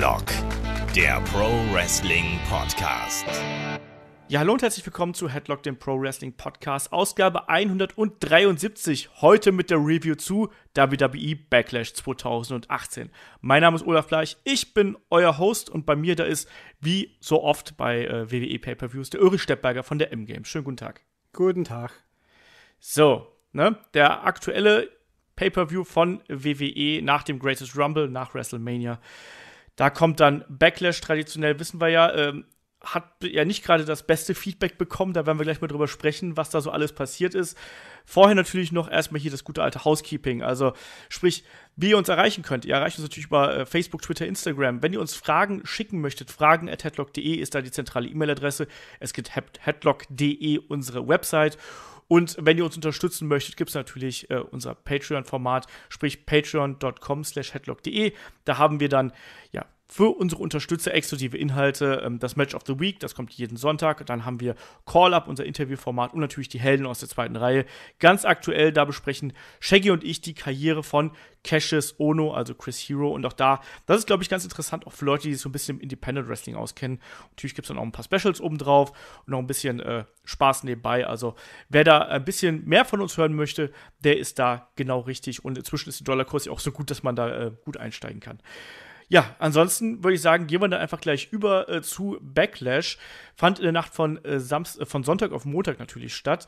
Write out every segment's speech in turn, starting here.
Headlock, der Pro Wrestling Podcast. Ja, hallo und herzlich willkommen zu Headlock, dem Pro Wrestling Podcast, Ausgabe 173. Heute mit der Review zu WWE Backlash 2018. Mein Name ist Olaf Bleich, ich bin euer Host und bei mir da ist, wie so oft bei äh, WWE Pay-Per-Views, der Ulrich Steppberger von der M-Game. Schönen guten Tag. Guten Tag. So, ne, der aktuelle Pay-Per-View von WWE nach dem Greatest Rumble, nach WrestleMania da kommt dann Backlash, traditionell wissen wir ja, ähm, hat ja nicht gerade das beste Feedback bekommen. Da werden wir gleich mal drüber sprechen, was da so alles passiert ist. Vorher natürlich noch erstmal hier das gute alte Housekeeping. Also, sprich, wie ihr uns erreichen könnt. Ihr erreicht uns natürlich über äh, Facebook, Twitter, Instagram. Wenn ihr uns Fragen schicken möchtet, fragen at headlock.de ist da die zentrale E-Mail-Adresse. Es gibt headlock.de, unsere Website. Und wenn ihr uns unterstützen möchtet, gibt es natürlich äh, unser Patreon-Format, sprich patreon.com slash headlock.de. Da haben wir dann ja für unsere Unterstützer exklusive Inhalte. Ähm, das Match of the Week, das kommt jeden Sonntag. Dann haben wir Call-Up, unser Interviewformat und natürlich die Helden aus der zweiten Reihe. Ganz aktuell, da besprechen Shaggy und ich die Karriere von Cassius Ono, also Chris Hero. Und auch da, das ist, glaube ich, ganz interessant, auch für Leute, die sich so ein bisschen im Independent Wrestling auskennen. Natürlich gibt es dann auch ein paar Specials obendrauf und noch ein bisschen äh, Spaß nebenbei. Also wer da ein bisschen mehr von uns hören möchte, der ist da genau richtig. Und inzwischen ist der Dollarkurs ja auch so gut, dass man da äh, gut einsteigen kann ja, ansonsten würde ich sagen, gehen wir dann einfach gleich über äh, zu Backlash. Fand in der Nacht von, äh, Samst äh, von Sonntag auf Montag natürlich statt.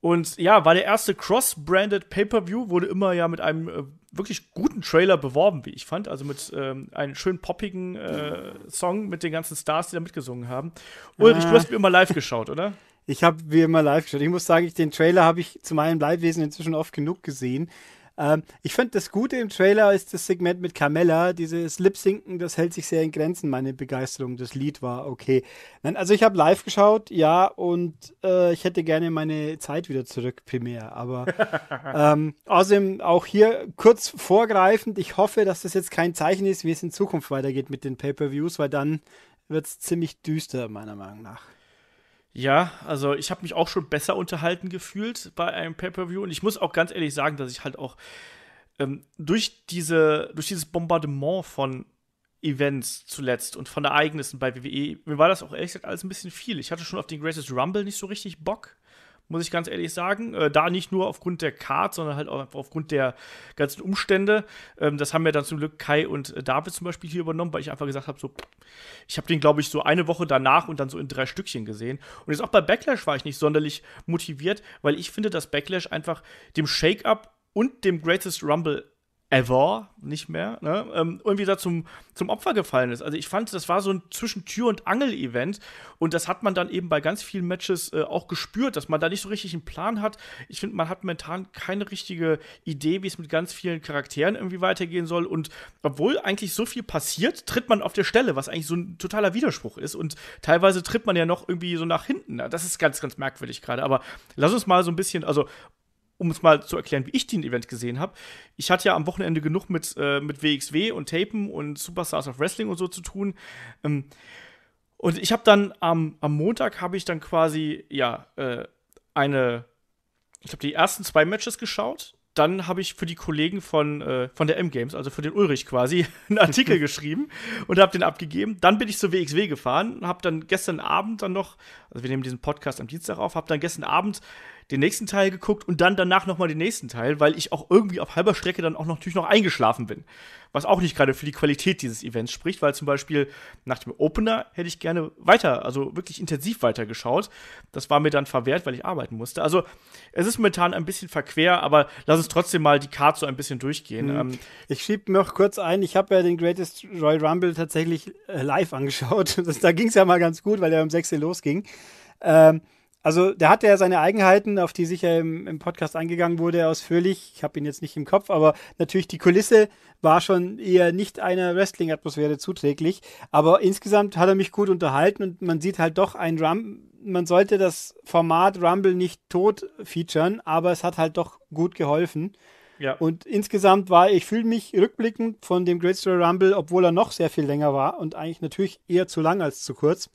Und ja, war der erste cross-branded Pay-Per-View, wurde immer ja mit einem äh, wirklich guten Trailer beworben, wie ich fand. Also mit ähm, einem schönen poppigen äh, Song mit den ganzen Stars, die da mitgesungen haben. Ulrich, ah. du hast wie immer live geschaut, oder? Ich habe wie immer live geschaut. Ich muss sagen, ich, den Trailer habe ich zu meinem Leidwesen inzwischen oft genug gesehen. Ähm, ich finde das Gute im Trailer ist das Segment mit Carmella, dieses Lip-Sinken, das hält sich sehr in Grenzen, meine Begeisterung. Das Lied war okay. Nein, also ich habe live geschaut, ja, und äh, ich hätte gerne meine Zeit wieder zurück, primär. Aber ähm, außerdem auch hier kurz vorgreifend, ich hoffe, dass das jetzt kein Zeichen ist, wie es in Zukunft weitergeht mit den Pay-Per-Views, weil dann wird es ziemlich düster, meiner Meinung nach. Ja, also ich habe mich auch schon besser unterhalten gefühlt bei einem Pay-per-View und ich muss auch ganz ehrlich sagen, dass ich halt auch ähm, durch diese durch dieses Bombardement von Events zuletzt und von Ereignissen bei WWE, mir war das auch ehrlich gesagt alles ein bisschen viel. Ich hatte schon auf den Greatest Rumble nicht so richtig Bock muss ich ganz ehrlich sagen. Äh, da nicht nur aufgrund der Card, sondern halt auch aufgrund der ganzen Umstände. Ähm, das haben ja dann zum Glück Kai und äh, David zum Beispiel hier übernommen, weil ich einfach gesagt habe, so, ich habe den, glaube ich, so eine Woche danach und dann so in drei Stückchen gesehen. Und jetzt auch bei Backlash war ich nicht sonderlich motiviert, weil ich finde, dass Backlash einfach dem Shake-Up und dem Greatest Rumble ever nicht mehr, ne, ähm, irgendwie da zum, zum Opfer gefallen ist. Also ich fand, das war so ein Zwischentür- und Angel-Event und das hat man dann eben bei ganz vielen Matches äh, auch gespürt, dass man da nicht so richtig einen Plan hat. Ich finde, man hat momentan keine richtige Idee, wie es mit ganz vielen Charakteren irgendwie weitergehen soll und obwohl eigentlich so viel passiert, tritt man auf der Stelle, was eigentlich so ein totaler Widerspruch ist und teilweise tritt man ja noch irgendwie so nach hinten. Das ist ganz, ganz merkwürdig gerade, aber lass uns mal so ein bisschen, also um es mal zu erklären, wie ich den Event gesehen habe, ich hatte ja am Wochenende genug mit, äh, mit WXW und Tapen und Superstars of Wrestling und so zu tun. Ähm, und ich habe dann am, am Montag habe ich dann quasi, ja, äh, eine, ich habe die ersten zwei Matches geschaut. Dann habe ich für die Kollegen von, äh, von der M-Games, also für den Ulrich quasi, einen Artikel geschrieben und habe den abgegeben. Dann bin ich zur WXW gefahren und habe dann gestern Abend dann noch, also wir nehmen diesen Podcast am Dienstag auf, habe dann gestern Abend den nächsten Teil geguckt und dann danach nochmal den nächsten Teil, weil ich auch irgendwie auf halber Strecke dann auch noch, natürlich noch eingeschlafen bin. Was auch nicht gerade für die Qualität dieses Events spricht, weil zum Beispiel nach dem Opener hätte ich gerne weiter, also wirklich intensiv weitergeschaut. Das war mir dann verwehrt, weil ich arbeiten musste. Also es ist momentan ein bisschen verquer, aber lass uns trotzdem mal die Karte so ein bisschen durchgehen. Mhm. Ähm, ich schiebe noch kurz ein, ich habe ja den Greatest Royal Rumble tatsächlich äh, live angeschaut. Das, da ging es ja mal ganz gut, weil er um 16 losging. Ähm, also, der hatte ja seine Eigenheiten, auf die sicher im, im Podcast eingegangen wurde, ausführlich. Ich habe ihn jetzt nicht im Kopf, aber natürlich die Kulisse war schon eher nicht einer Wrestling-Atmosphäre zuträglich. Aber insgesamt hat er mich gut unterhalten und man sieht halt doch ein Rumble. Man sollte das Format Rumble nicht tot featuren, aber es hat halt doch gut geholfen. Ja. Und insgesamt war ich fühle mich rückblickend von dem Great Story Rumble, obwohl er noch sehr viel länger war und eigentlich natürlich eher zu lang als zu kurz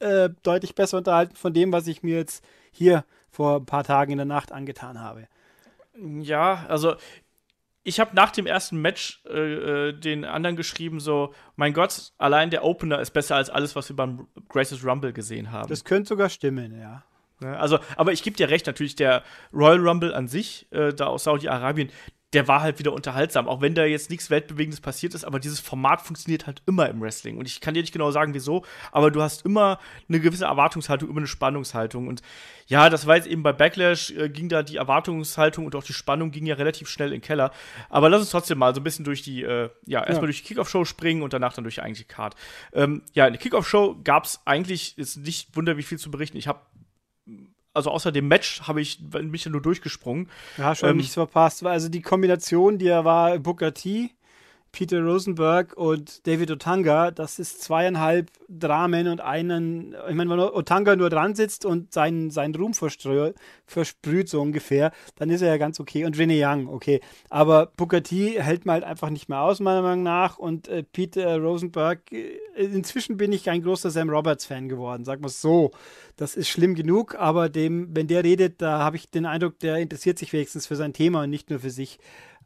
äh, deutlich besser unterhalten von dem, was ich mir jetzt hier vor ein paar Tagen in der Nacht angetan habe. Ja, also ich habe nach dem ersten Match äh, äh den anderen geschrieben, so, mein Gott, allein der Opener ist besser als alles, was wir beim Graces Rumble gesehen haben. Das könnte sogar stimmen, ja. Ne, also, aber ich gebe dir recht, natürlich, der Royal Rumble an sich, äh, da aus Saudi-Arabien, der war halt wieder unterhaltsam. Auch wenn da jetzt nichts Weltbewegendes passiert ist, aber dieses Format funktioniert halt immer im Wrestling. Und ich kann dir nicht genau sagen, wieso, aber du hast immer eine gewisse Erwartungshaltung, immer eine Spannungshaltung. Und ja, das war jetzt eben bei Backlash, äh, ging da die Erwartungshaltung und auch die Spannung ging ja relativ schnell in den Keller. Aber lass uns trotzdem mal so ein bisschen durch die, äh, ja, erstmal ja. durch die Kickoff-Show springen und danach dann durch die eigentliche Card. Ähm, ja, in der Kickoff-Show gab es eigentlich, ist nicht wunder, wie viel zu berichten. Ich habe also außer dem Match habe ich mich ja nur durchgesprungen. Ja, schon ähm, nichts verpasst. Also die Kombination, die er war, Booker T Peter Rosenberg und David Otanga, das ist zweieinhalb Dramen und einen, ich meine, wenn Otanga nur dran sitzt und seinen, seinen Ruhm versprüht, so ungefähr, dann ist er ja ganz okay. Und Rene Young, okay. Aber Booker T hält man halt einfach nicht mehr aus, meiner Meinung nach. Und äh, Peter Rosenberg, äh, inzwischen bin ich ein großer Sam Roberts-Fan geworden, sag mal so. Das ist schlimm genug, aber dem, wenn der redet, da habe ich den Eindruck, der interessiert sich wenigstens für sein Thema und nicht nur für sich.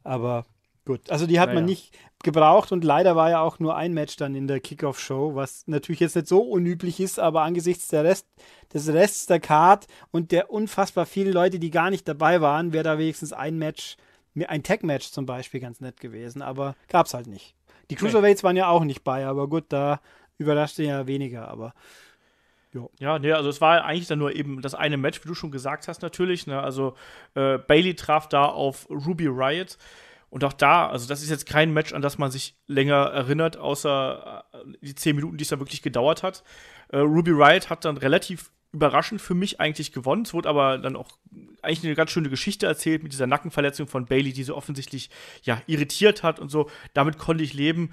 Aber Gut, also die hat naja. man nicht gebraucht und leider war ja auch nur ein Match dann in der Kickoff-Show, was natürlich jetzt nicht so unüblich ist, aber angesichts der Rest, des Rests der Card und der unfassbar vielen Leute, die gar nicht dabei waren, wäre da wenigstens ein Match, ein Tag-Match zum Beispiel ganz nett gewesen, aber gab es halt nicht. Die Cruiserweights okay. waren ja auch nicht bei, aber gut, da überraschte ja weniger, aber. Jo. Ja, ne, also es war eigentlich dann nur eben das eine Match, wie du schon gesagt hast, natürlich. Ne? Also äh, Bailey traf da auf Ruby Riot. Und auch da, also das ist jetzt kein Match, an das man sich länger erinnert, außer äh, die zehn Minuten, die es da wirklich gedauert hat. Äh, Ruby Riot hat dann relativ überraschend für mich eigentlich gewonnen. Es wurde aber dann auch eigentlich eine ganz schöne Geschichte erzählt mit dieser Nackenverletzung von Bailey, die so offensichtlich ja irritiert hat und so. Damit konnte ich leben.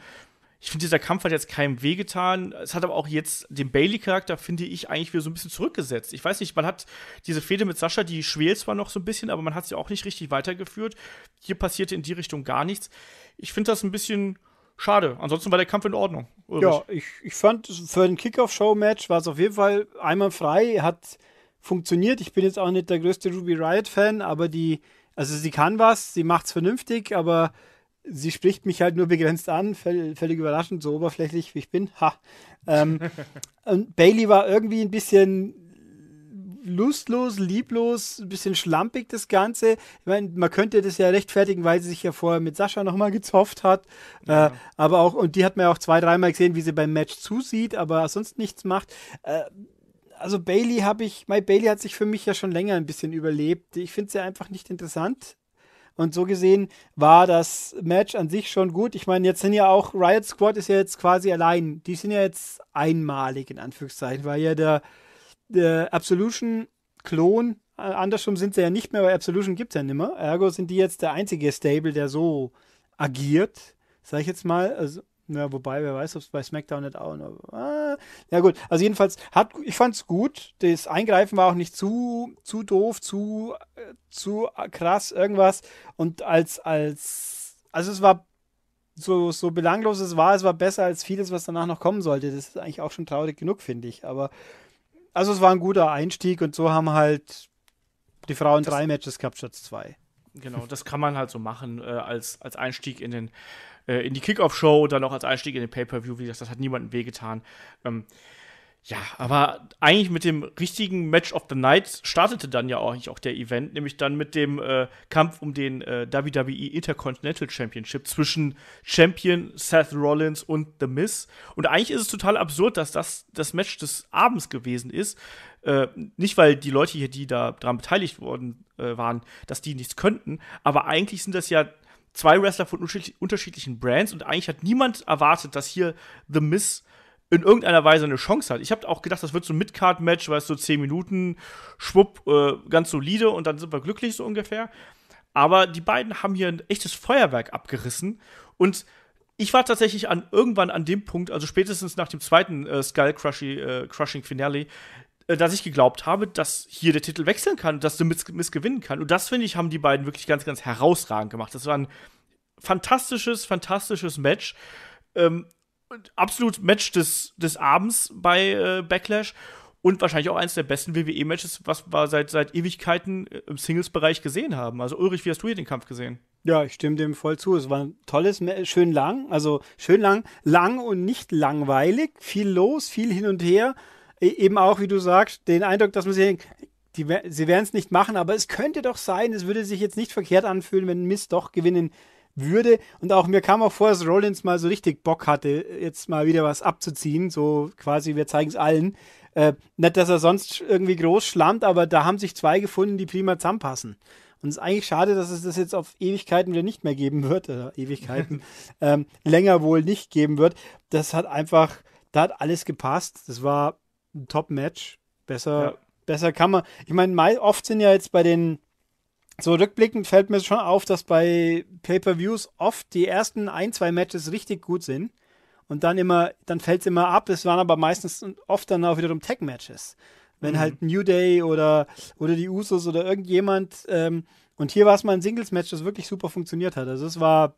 Ich finde, dieser Kampf hat jetzt keinem wehgetan. Es hat aber auch jetzt den Bailey-Charakter, finde ich, eigentlich wieder so ein bisschen zurückgesetzt. Ich weiß nicht, man hat diese Fehde mit Sascha, die schwelt zwar noch so ein bisschen, aber man hat sie auch nicht richtig weitergeführt. Hier passierte in die Richtung gar nichts. Ich finde das ein bisschen schade. Ansonsten war der Kampf in Ordnung. Ulrich. Ja, ich, ich fand, für ein Kickoff-Show-Match war es auf jeden Fall einmal frei, hat funktioniert. Ich bin jetzt auch nicht der größte Ruby Riot-Fan, aber die, also sie kann was, sie macht es vernünftig, aber sie spricht mich halt nur begrenzt an, völlig, überraschend, so oberflächlich wie ich bin. Ha. Ähm, und Bailey war irgendwie ein bisschen lustlos, lieblos, ein bisschen schlampig das Ganze. Ich meine, man könnte das ja rechtfertigen, weil sie sich ja vorher mit Sascha nochmal gezofft hat. Äh, ja. Äh, aber auch, und die hat man ja auch zwei, dreimal gesehen, wie sie beim Match zusieht, aber sonst nichts macht. Äh, also Bailey habe ich, My Bailey hat sich für mich ja schon länger ein bisschen überlebt. Ich finde sie einfach nicht interessant. Und so gesehen war das Match an sich schon gut. Ich meine, jetzt sind ja auch, Riot Squad ist ja jetzt quasi allein. Die sind ja jetzt einmalig, in Anführungszeichen, weil ja der, der Absolution-Klon, äh, andersrum sind sie ja nicht mehr, weil Absolution gibt es ja nimmer. Ergo sind die jetzt der einzige Stable, der so agiert, sag ich jetzt mal. Also, ja, wobei, wer weiß, ob es bei SmackDown nicht auch noch. Ah, ja, gut. Also, jedenfalls, hat, ich fand es gut. Das Eingreifen war auch nicht zu, zu doof, zu, äh, zu krass, irgendwas. Und als, als, also, es war so, so belanglos es war, es war besser als vieles, was danach noch kommen sollte. Das ist eigentlich auch schon traurig genug, finde ich. Aber, also, es war ein guter Einstieg und so haben halt die Frauen das, drei Matches gehabt statt zwei. Genau, das kann man halt so machen äh, als, als Einstieg in den äh, in die Kickoff-Show und dann auch als Einstieg in den Pay-Per-View. Wie gesagt, das hat niemandem wehgetan. Ähm, ja, aber eigentlich mit dem richtigen Match of the Night startete dann ja eigentlich auch der Event, nämlich dann mit dem äh, Kampf um den äh, WWE Intercontinental Championship zwischen Champion Seth Rollins und The Miz. Und eigentlich ist es total absurd, dass das das Match des Abends gewesen ist. Äh, nicht, weil die Leute hier, die da dran beteiligt worden äh, waren, dass die nichts könnten, aber eigentlich sind das ja zwei Wrestler von unterschiedlichen Brands und eigentlich hat niemand erwartet, dass hier The Miss in irgendeiner Weise eine Chance hat. Ich habe auch gedacht, das wird so ein Mid-Card-Match, weißt du, so 10 Minuten, schwupp, äh, ganz solide und dann sind wir glücklich so ungefähr. Aber die beiden haben hier ein echtes Feuerwerk abgerissen und ich war tatsächlich an irgendwann an dem Punkt, also spätestens nach dem zweiten äh, Skull Crushing, äh, Crushing Finale, äh, dass ich geglaubt habe, dass hier der Titel wechseln kann, dass du Miss, Miss gewinnen kann. Und das, finde ich, haben die beiden wirklich ganz, ganz herausragend gemacht. Das war ein fantastisches, fantastisches Match. Ähm, absolut Match des, des Abends bei äh, Backlash. Und wahrscheinlich auch eines der besten WWE-Matches, was wir seit, seit Ewigkeiten äh, im Singles-Bereich gesehen haben. Also Ulrich, wie hast du hier den Kampf gesehen? Ja, ich stimme dem voll zu. Es war ein tolles, schön lang, also schön lang, lang und nicht langweilig, viel los, viel hin und her. E-, eben auch, wie du sagst, den Eindruck, dass man sich denkt, die, sie werden es nicht machen, aber es könnte doch sein, es würde sich jetzt nicht verkehrt anfühlen, wenn Mist doch gewinnen würde. Und auch mir kam auch vor, dass Rollins mal so richtig Bock hatte, jetzt mal wieder was abzuziehen. So quasi, wir zeigen es allen. Äh, nicht, dass er sonst irgendwie groß schlammt, aber da haben sich zwei gefunden, die prima zusammenpassen. Und es ist eigentlich schade, dass es das jetzt auf Ewigkeiten wieder nicht mehr geben wird, oder Ewigkeiten ähm, länger wohl nicht geben wird. Das hat einfach, da hat alles gepasst. Das war ein Top-Match. Besser, ja. besser kann man. Ich meine, oft sind ja jetzt bei den so rückblickend fällt mir schon auf, dass bei Pay-per-Views oft die ersten ein, zwei Matches richtig gut sind und dann immer, dann fällt es immer ab. Es waren aber meistens oft dann auch wiederum tech matches Wenn mhm. halt New Day oder, oder die Usos oder irgendjemand ähm, und hier war es mal ein Singles-Match, das wirklich super funktioniert hat. Also es war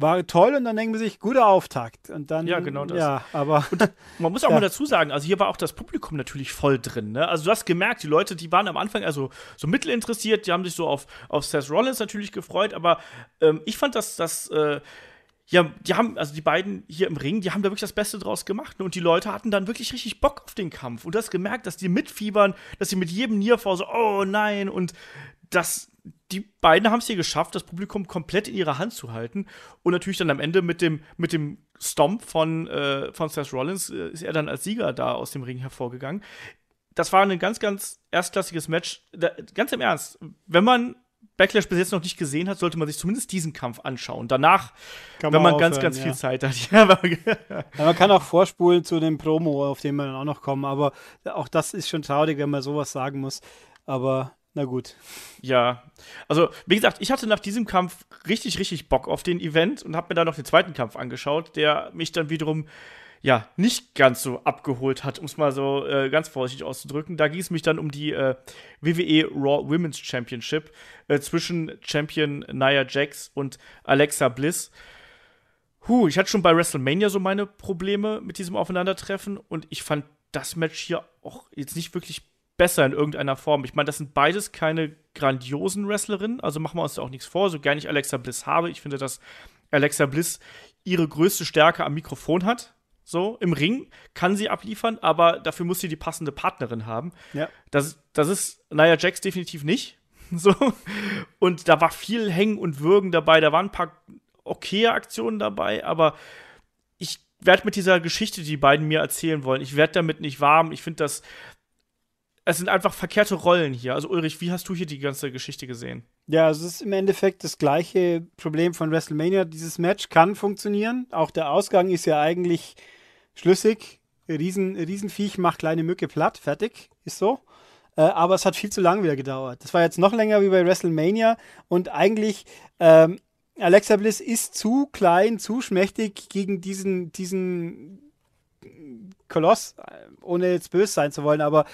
war toll und dann denken wir sich, guter Auftakt. Und dann, ja, genau das. Ja, aber und man muss auch ja. mal dazu sagen, also hier war auch das Publikum natürlich voll drin. Ne? Also du hast gemerkt, die Leute, die waren am Anfang also so mittelinteressiert, die haben sich so auf, auf Seth Rollins natürlich gefreut, aber ähm, ich fand, dass das. Äh, ja, die haben, also die beiden hier im Ring, die haben da wirklich das Beste draus gemacht. Ne? Und die Leute hatten dann wirklich richtig Bock auf den Kampf. Und du hast gemerkt, dass die mitfiebern, dass sie mit jedem Nier vor so, oh nein, und das, die beiden haben es hier geschafft, das Publikum komplett in ihrer Hand zu halten. Und natürlich dann am Ende mit dem, mit dem Stomp von, äh, von Seth Rollins äh, ist er dann als Sieger da aus dem Ring hervorgegangen. Das war ein ganz, ganz erstklassiges Match. Da, ganz im Ernst, wenn man Backlash bis jetzt noch nicht gesehen hat, sollte man sich zumindest diesen Kampf anschauen. Danach, man wenn man aufhören, ganz, ganz ja. viel Zeit hat. Ja, ja, man kann auch vorspulen zu dem Promo, auf den wir dann auch noch kommen. Aber auch das ist schon traurig, wenn man sowas sagen muss. Aber na gut. Ja. Also, wie gesagt, ich hatte nach diesem Kampf richtig, richtig Bock auf den Event und habe mir dann noch den zweiten Kampf angeschaut, der mich dann wiederum ja, nicht ganz so abgeholt hat, um es mal so äh, ganz vorsichtig auszudrücken. Da ging es mich dann um die äh, WWE Raw Women's Championship äh, zwischen Champion Nia Jax und Alexa Bliss. Huh, ich hatte schon bei WrestleMania so meine Probleme mit diesem Aufeinandertreffen und ich fand das Match hier auch jetzt nicht wirklich besser in irgendeiner Form. Ich meine, das sind beides keine grandiosen Wrestlerinnen, also machen wir uns da auch nichts vor, so gerne ich Alexa Bliss habe. Ich finde, dass Alexa Bliss ihre größte Stärke am Mikrofon hat. So, im Ring kann sie abliefern, aber dafür muss sie die passende Partnerin haben. Ja. Das, das ist Naya Jax definitiv nicht. So. Und da war viel Hängen und Würgen dabei. Da waren ein paar okaye Aktionen dabei, aber ich werde mit dieser Geschichte, die die beiden mir erzählen wollen, ich werde damit nicht warm. Ich finde das, es sind einfach verkehrte Rollen hier. Also Ulrich, wie hast du hier die ganze Geschichte gesehen? Ja, also es ist im Endeffekt das gleiche Problem von WrestleMania. Dieses Match kann funktionieren. Auch der Ausgang ist ja eigentlich schlüssig. Riesen, Riesenviech macht kleine Mücke platt. Fertig. Ist so. Äh, aber es hat viel zu lange wieder gedauert. Das war jetzt noch länger wie bei WrestleMania. Und eigentlich, ähm, Alexa Bliss ist zu klein, zu schmächtig gegen diesen, diesen Koloss, äh, ohne jetzt böse sein zu wollen, aber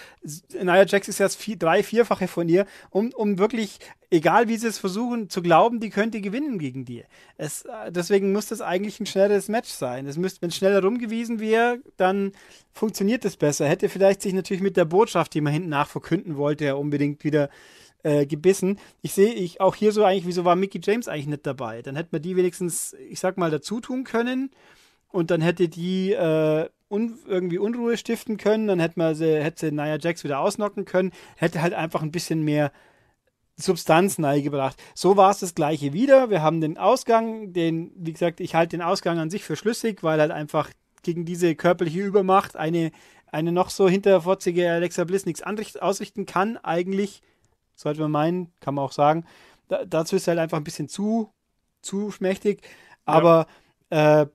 Nia Jax ist jetzt vier, drei, vierfache von ihr, um, um wirklich, egal wie sie es versuchen, zu glauben, die könnte gewinnen gegen dir. Es, äh, deswegen muss das eigentlich ein schnelleres Match sein. Es müsste, wenn es schneller rumgewiesen wäre, dann funktioniert es besser. Hätte vielleicht sich natürlich mit der Botschaft, die man hinten nach verkünden wollte, ja unbedingt wieder äh, gebissen. Ich sehe ich auch hier so eigentlich, wieso war Mickey James eigentlich nicht dabei? Dann hätte man die wenigstens, ich sag mal, dazu tun können und dann hätte die äh, un irgendwie Unruhe stiften können, dann hätte, man sie, hätte sie Nia Jax wieder ausnocken können, hätte halt einfach ein bisschen mehr Substanz gebracht. So war es das gleiche wieder. Wir haben den Ausgang, den, wie gesagt, ich halte den Ausgang an sich für schlüssig, weil halt einfach gegen diese körperliche Übermacht eine, eine noch so hinterfotzige Alexa Bliss nichts ausrichten kann, eigentlich, sollte man meinen, kann man auch sagen. Da, dazu ist halt einfach ein bisschen zu, zu schmächtig. Aber ja. äh,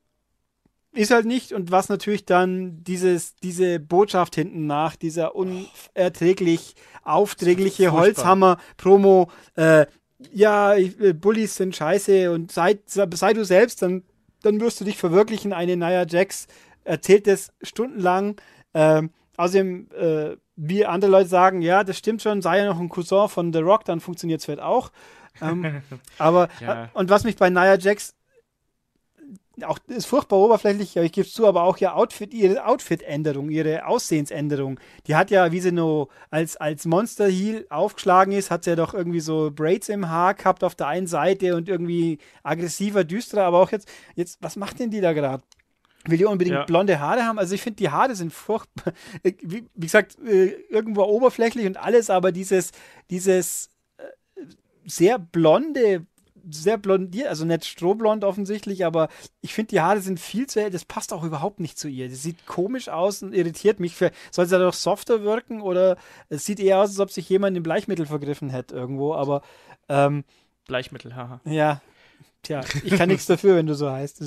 ist halt nicht und was natürlich dann dieses, diese Botschaft hinten nach, dieser unerträglich aufdringliche Holzhammer-Promo, äh, ja, äh, Bullies sind scheiße und sei, sei du selbst, dann, dann wirst du dich verwirklichen. Eine Naya Jax erzählt das stundenlang. Ähm, außerdem, äh, wie andere Leute sagen, ja, das stimmt schon, sei ja noch ein Cousin von The Rock, dann funktioniert es vielleicht auch. Ähm, aber, ja. Äh, und was mich bei Nia Jax auch ist furchtbar oberflächlich, aber ich gebe es zu, aber auch ja Outfit, ihre Outfit-Änderung, ihre Aussehensänderung. Die hat ja, wie sie nur als, als Monster Heel aufgeschlagen ist, hat sie ja doch irgendwie so Braids im Haar gehabt auf der einen Seite und irgendwie aggressiver, düsterer, aber auch jetzt, jetzt, was macht denn die da gerade? Will die unbedingt ja. blonde Haare haben? Also ich finde, die Haare sind furchtbar, äh, wie, wie gesagt, äh, irgendwo oberflächlich und alles, aber dieses, dieses äh, sehr blonde, sehr blondiert, also nicht strohblond offensichtlich, aber ich finde, die Haare sind viel zu hell. Das passt auch überhaupt nicht zu ihr. Das sieht komisch aus und irritiert mich. Soll sie doch softer wirken oder es sieht eher aus, als ob sich jemand im Bleichmittel vergriffen hätte irgendwo, aber. Ähm, Bleichmittel, haha. Ja, tja, ich kann nichts dafür, wenn du so heißt.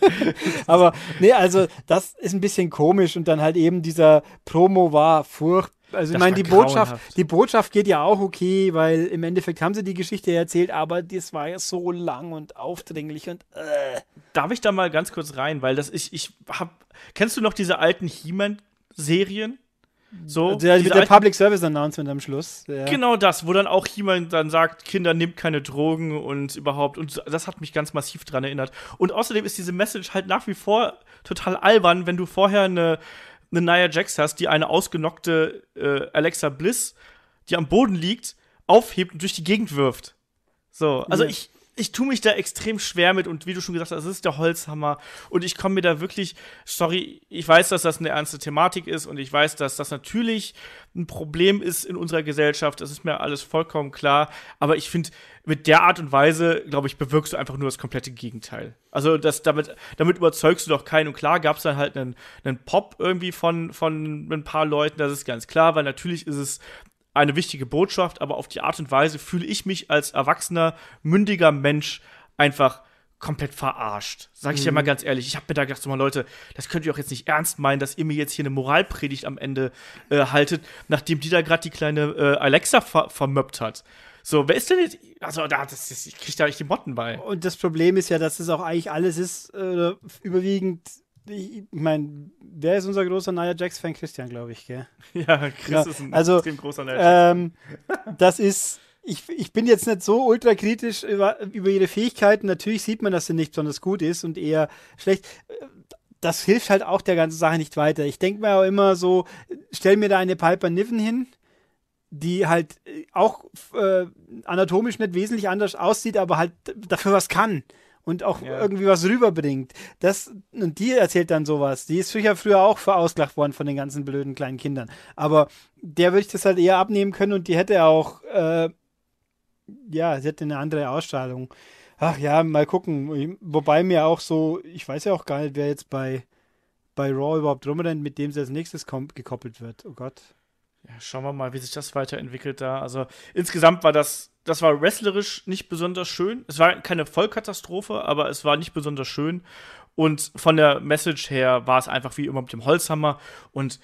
Aber nee, also das ist ein bisschen komisch und dann halt eben dieser Promo war furchtbar also ich meine, die Botschaft, die Botschaft geht ja auch okay, weil im Endeffekt haben sie die Geschichte erzählt, aber das war ja so lang und aufdringlich und äh. Darf ich da mal ganz kurz rein, weil das ich, ich hab. Kennst du noch diese alten He-Man-Serien? So, der, mit der Public Service Announcement am Schluss. Ja. Genau das, wo dann auch jemand dann sagt, Kinder nimmt keine Drogen und überhaupt. Und das hat mich ganz massiv daran erinnert. Und außerdem ist diese Message halt nach wie vor total albern, wenn du vorher eine eine Nia Jax hast, die eine ausgenockte äh, Alexa Bliss, die am Boden liegt, aufhebt und durch die Gegend wirft. So, also ja. ich, ich tue mich da extrem schwer mit und wie du schon gesagt hast, es ist der Holzhammer und ich komme mir da wirklich, sorry, ich weiß, dass das eine ernste Thematik ist und ich weiß, dass das natürlich ein Problem ist in unserer Gesellschaft, das ist mir alles vollkommen klar, aber ich finde, mit der Art und Weise, glaube ich, bewirkst du einfach nur das komplette Gegenteil. Also das, damit, damit überzeugst du doch keinen und klar gab es dann halt einen, einen Pop irgendwie von, von ein paar Leuten, das ist ganz klar, weil natürlich ist es eine wichtige Botschaft, aber auf die Art und Weise fühle ich mich als erwachsener, mündiger Mensch einfach komplett verarscht. Sag ich dir mal mhm. ganz ehrlich. Ich habe mir da gedacht, so mal Leute, das könnt ihr auch jetzt nicht ernst meinen, dass ihr mir jetzt hier eine Moralpredigt am Ende äh, haltet, nachdem die da gerade die kleine äh, Alexa ver vermöppt hat. So, wer ist denn jetzt? Also, da, das, das, ich krieg da echt die Motten bei. Und das Problem ist ja, dass es das auch eigentlich alles ist, äh, überwiegend ich meine, wer ist unser großer Nia Jax-Fan? Christian, glaube ich, gell? Ja, Chris ja, ist ein also, extrem großer Nia jax Ähm, das ist, ich, ich bin jetzt nicht so ultra kritisch über, über ihre Fähigkeiten. Natürlich sieht man, dass sie nicht besonders gut ist und eher schlecht. Das hilft halt auch der ganzen Sache nicht weiter. Ich denke mir auch immer so, stell mir da eine Piper Niven hin, die halt äh, auch äh, anatomisch nicht wesentlich anders aussieht, aber halt dafür was kann und auch ja. irgendwie was rüberbringt. Das, und die erzählt dann sowas. Die ist sicher früher auch verausgelacht worden von den ganzen blöden kleinen Kindern. Aber der würde ich das halt eher abnehmen können und die hätte auch, äh, ja, sie hätte eine andere Ausstrahlung. Ach ja, mal gucken. Wobei mir auch so, ich weiß ja auch gar nicht, wer jetzt bei, bei Raw überhaupt rumrennt, mit dem sie als nächstes kommt, gekoppelt wird. Oh Gott. Ja, schauen wir mal, wie sich das weiterentwickelt da. Also insgesamt war das das war wrestlerisch nicht besonders schön. Es war keine Vollkatastrophe, aber es war nicht besonders schön. Und von der Message her war es einfach wie immer mit dem Holzhammer. Und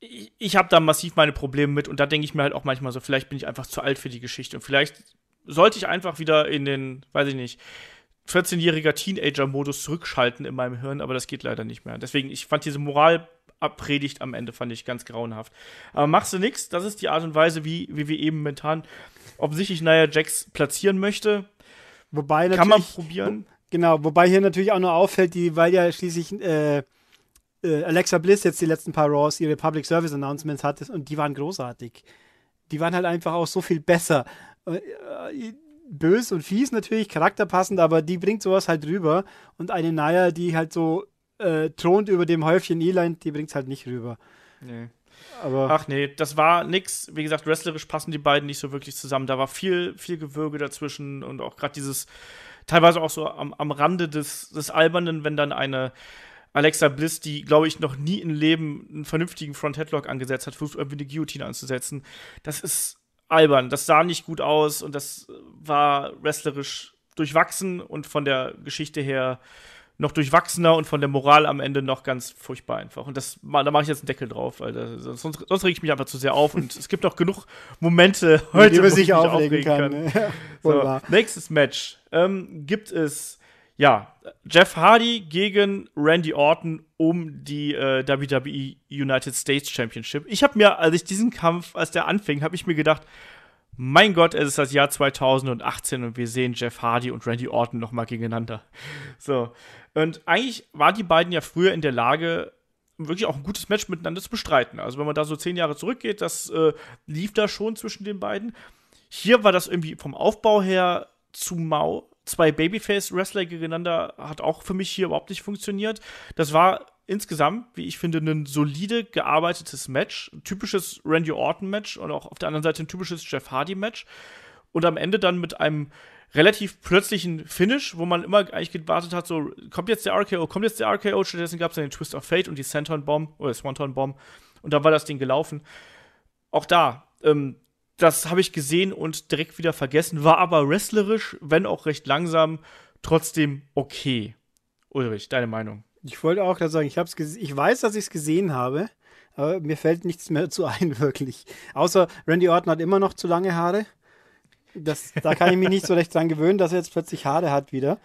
ich, ich habe da massiv meine Probleme mit. Und da denke ich mir halt auch manchmal so, vielleicht bin ich einfach zu alt für die Geschichte. Und vielleicht sollte ich einfach wieder in den, weiß ich nicht, 14-jähriger Teenager-Modus zurückschalten in meinem Hirn. Aber das geht leider nicht mehr. Deswegen, ich fand diese Moral abpredigt am Ende, fand ich ganz grauenhaft. Aber machst du nichts, das ist die Art und Weise, wie, wie wir eben momentan offensichtlich Naya Jax platzieren möchte. Wobei Kann man probieren. Genau, wobei hier natürlich auch nur auffällt, die, weil ja schließlich äh, äh, Alexa Bliss jetzt die letzten paar Raws ihre Public Service Announcements hatte und die waren großartig. Die waren halt einfach auch so viel besser. Äh, äh, bös und fies natürlich, charakterpassend, aber die bringt sowas halt rüber. Und eine Naya, die halt so äh, thront über dem Häufchen Elend, die bringt es halt nicht rüber. Nee. Aber Ach nee, das war nix. Wie gesagt, wrestlerisch passen die beiden nicht so wirklich zusammen. Da war viel, viel Gewürge dazwischen und auch gerade dieses, teilweise auch so am, am Rande des, des Albernen, wenn dann eine Alexa Bliss, die, glaube ich, noch nie im Leben einen vernünftigen Front-Headlock angesetzt hat, versucht irgendwie eine Guillotine anzusetzen. Das ist albern. Das sah nicht gut aus und das war wrestlerisch durchwachsen und von der Geschichte her noch durchwachsener und von der Moral am Ende noch ganz furchtbar einfach. Und das, da mache ich jetzt einen Deckel drauf, weil sonst, sonst reg ich mich einfach zu sehr auf. Und es gibt auch genug Momente heute, die man sich aufregen, kann. kann. so, nächstes Match ähm, gibt es ja Jeff Hardy gegen Randy Orton um die äh, WWE United States Championship. Ich habe mir, als ich diesen Kampf, als der anfing, habe ich mir gedacht, mein Gott, es ist das Jahr 2018 und wir sehen Jeff Hardy und Randy Orton nochmal gegeneinander. So. Und eigentlich waren die beiden ja früher in der Lage, wirklich auch ein gutes Match miteinander zu bestreiten. Also wenn man da so zehn Jahre zurückgeht, das äh, lief da schon zwischen den beiden. Hier war das irgendwie vom Aufbau her zu mau. Zwei Babyface-Wrestler gegeneinander hat auch für mich hier überhaupt nicht funktioniert. Das war insgesamt, wie ich finde, ein solide gearbeitetes Match. Ein typisches Randy Orton-Match und auch auf der anderen Seite ein typisches Jeff Hardy-Match. Und am Ende dann mit einem relativ plötzlichen Finish, wo man immer eigentlich gewartet hat, so kommt jetzt der RKO, kommt jetzt der RKO. Stattdessen gab es dann den Twist of Fate und die Santon Bomb oder Swanton Bomb und dann war das Ding gelaufen. Auch da, ähm, das habe ich gesehen und direkt wieder vergessen, war aber wrestlerisch, wenn auch recht langsam, trotzdem okay. Ulrich, deine Meinung? Ich wollte auch gerade sagen, ich, hab's ich weiß, dass ich es gesehen habe, aber mir fällt nichts mehr zu ein, wirklich. Außer Randy Orton hat immer noch zu lange Haare. Das, da kann ich mich nicht so recht dran gewöhnen, dass er jetzt plötzlich Haare hat wieder.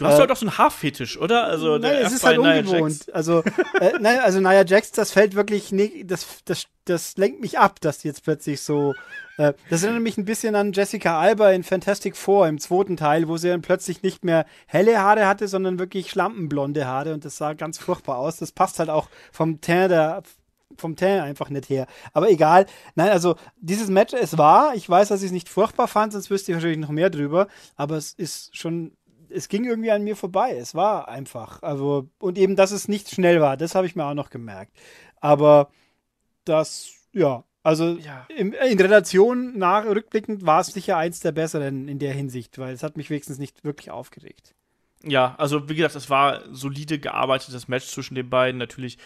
Du hast äh, doch so einen Haarfetisch, oder? Also nein, der es ist halt ungewohnt. Nia also, äh, nein, also Nia Jax, das fällt wirklich, ne, das, das, das lenkt mich ab, dass die jetzt plötzlich so. Äh, das erinnert mich ein bisschen an Jessica Alba in Fantastic Four im zweiten Teil, wo sie dann plötzlich nicht mehr helle Haare hatte, sondern wirklich schlampenblonde Haare und das sah ganz furchtbar aus. Das passt halt auch vom Teint der vom Teil einfach nicht her. Aber egal. Nein, also dieses Match, es war, ich weiß, dass ich es nicht furchtbar fand, sonst wüsste ich wahrscheinlich noch mehr drüber, aber es ist schon es ging irgendwie an mir vorbei. Es war einfach. Also, und eben, dass es nicht schnell war, das habe ich mir auch noch gemerkt. Aber das, ja, also ja. In, in, Relation nach rückblickend war es sicher eins der besseren in der Hinsicht, weil es hat mich wenigstens nicht wirklich aufgeregt. Ja, also wie gesagt, es war solide gearbeitetes Match zwischen den beiden. Natürlich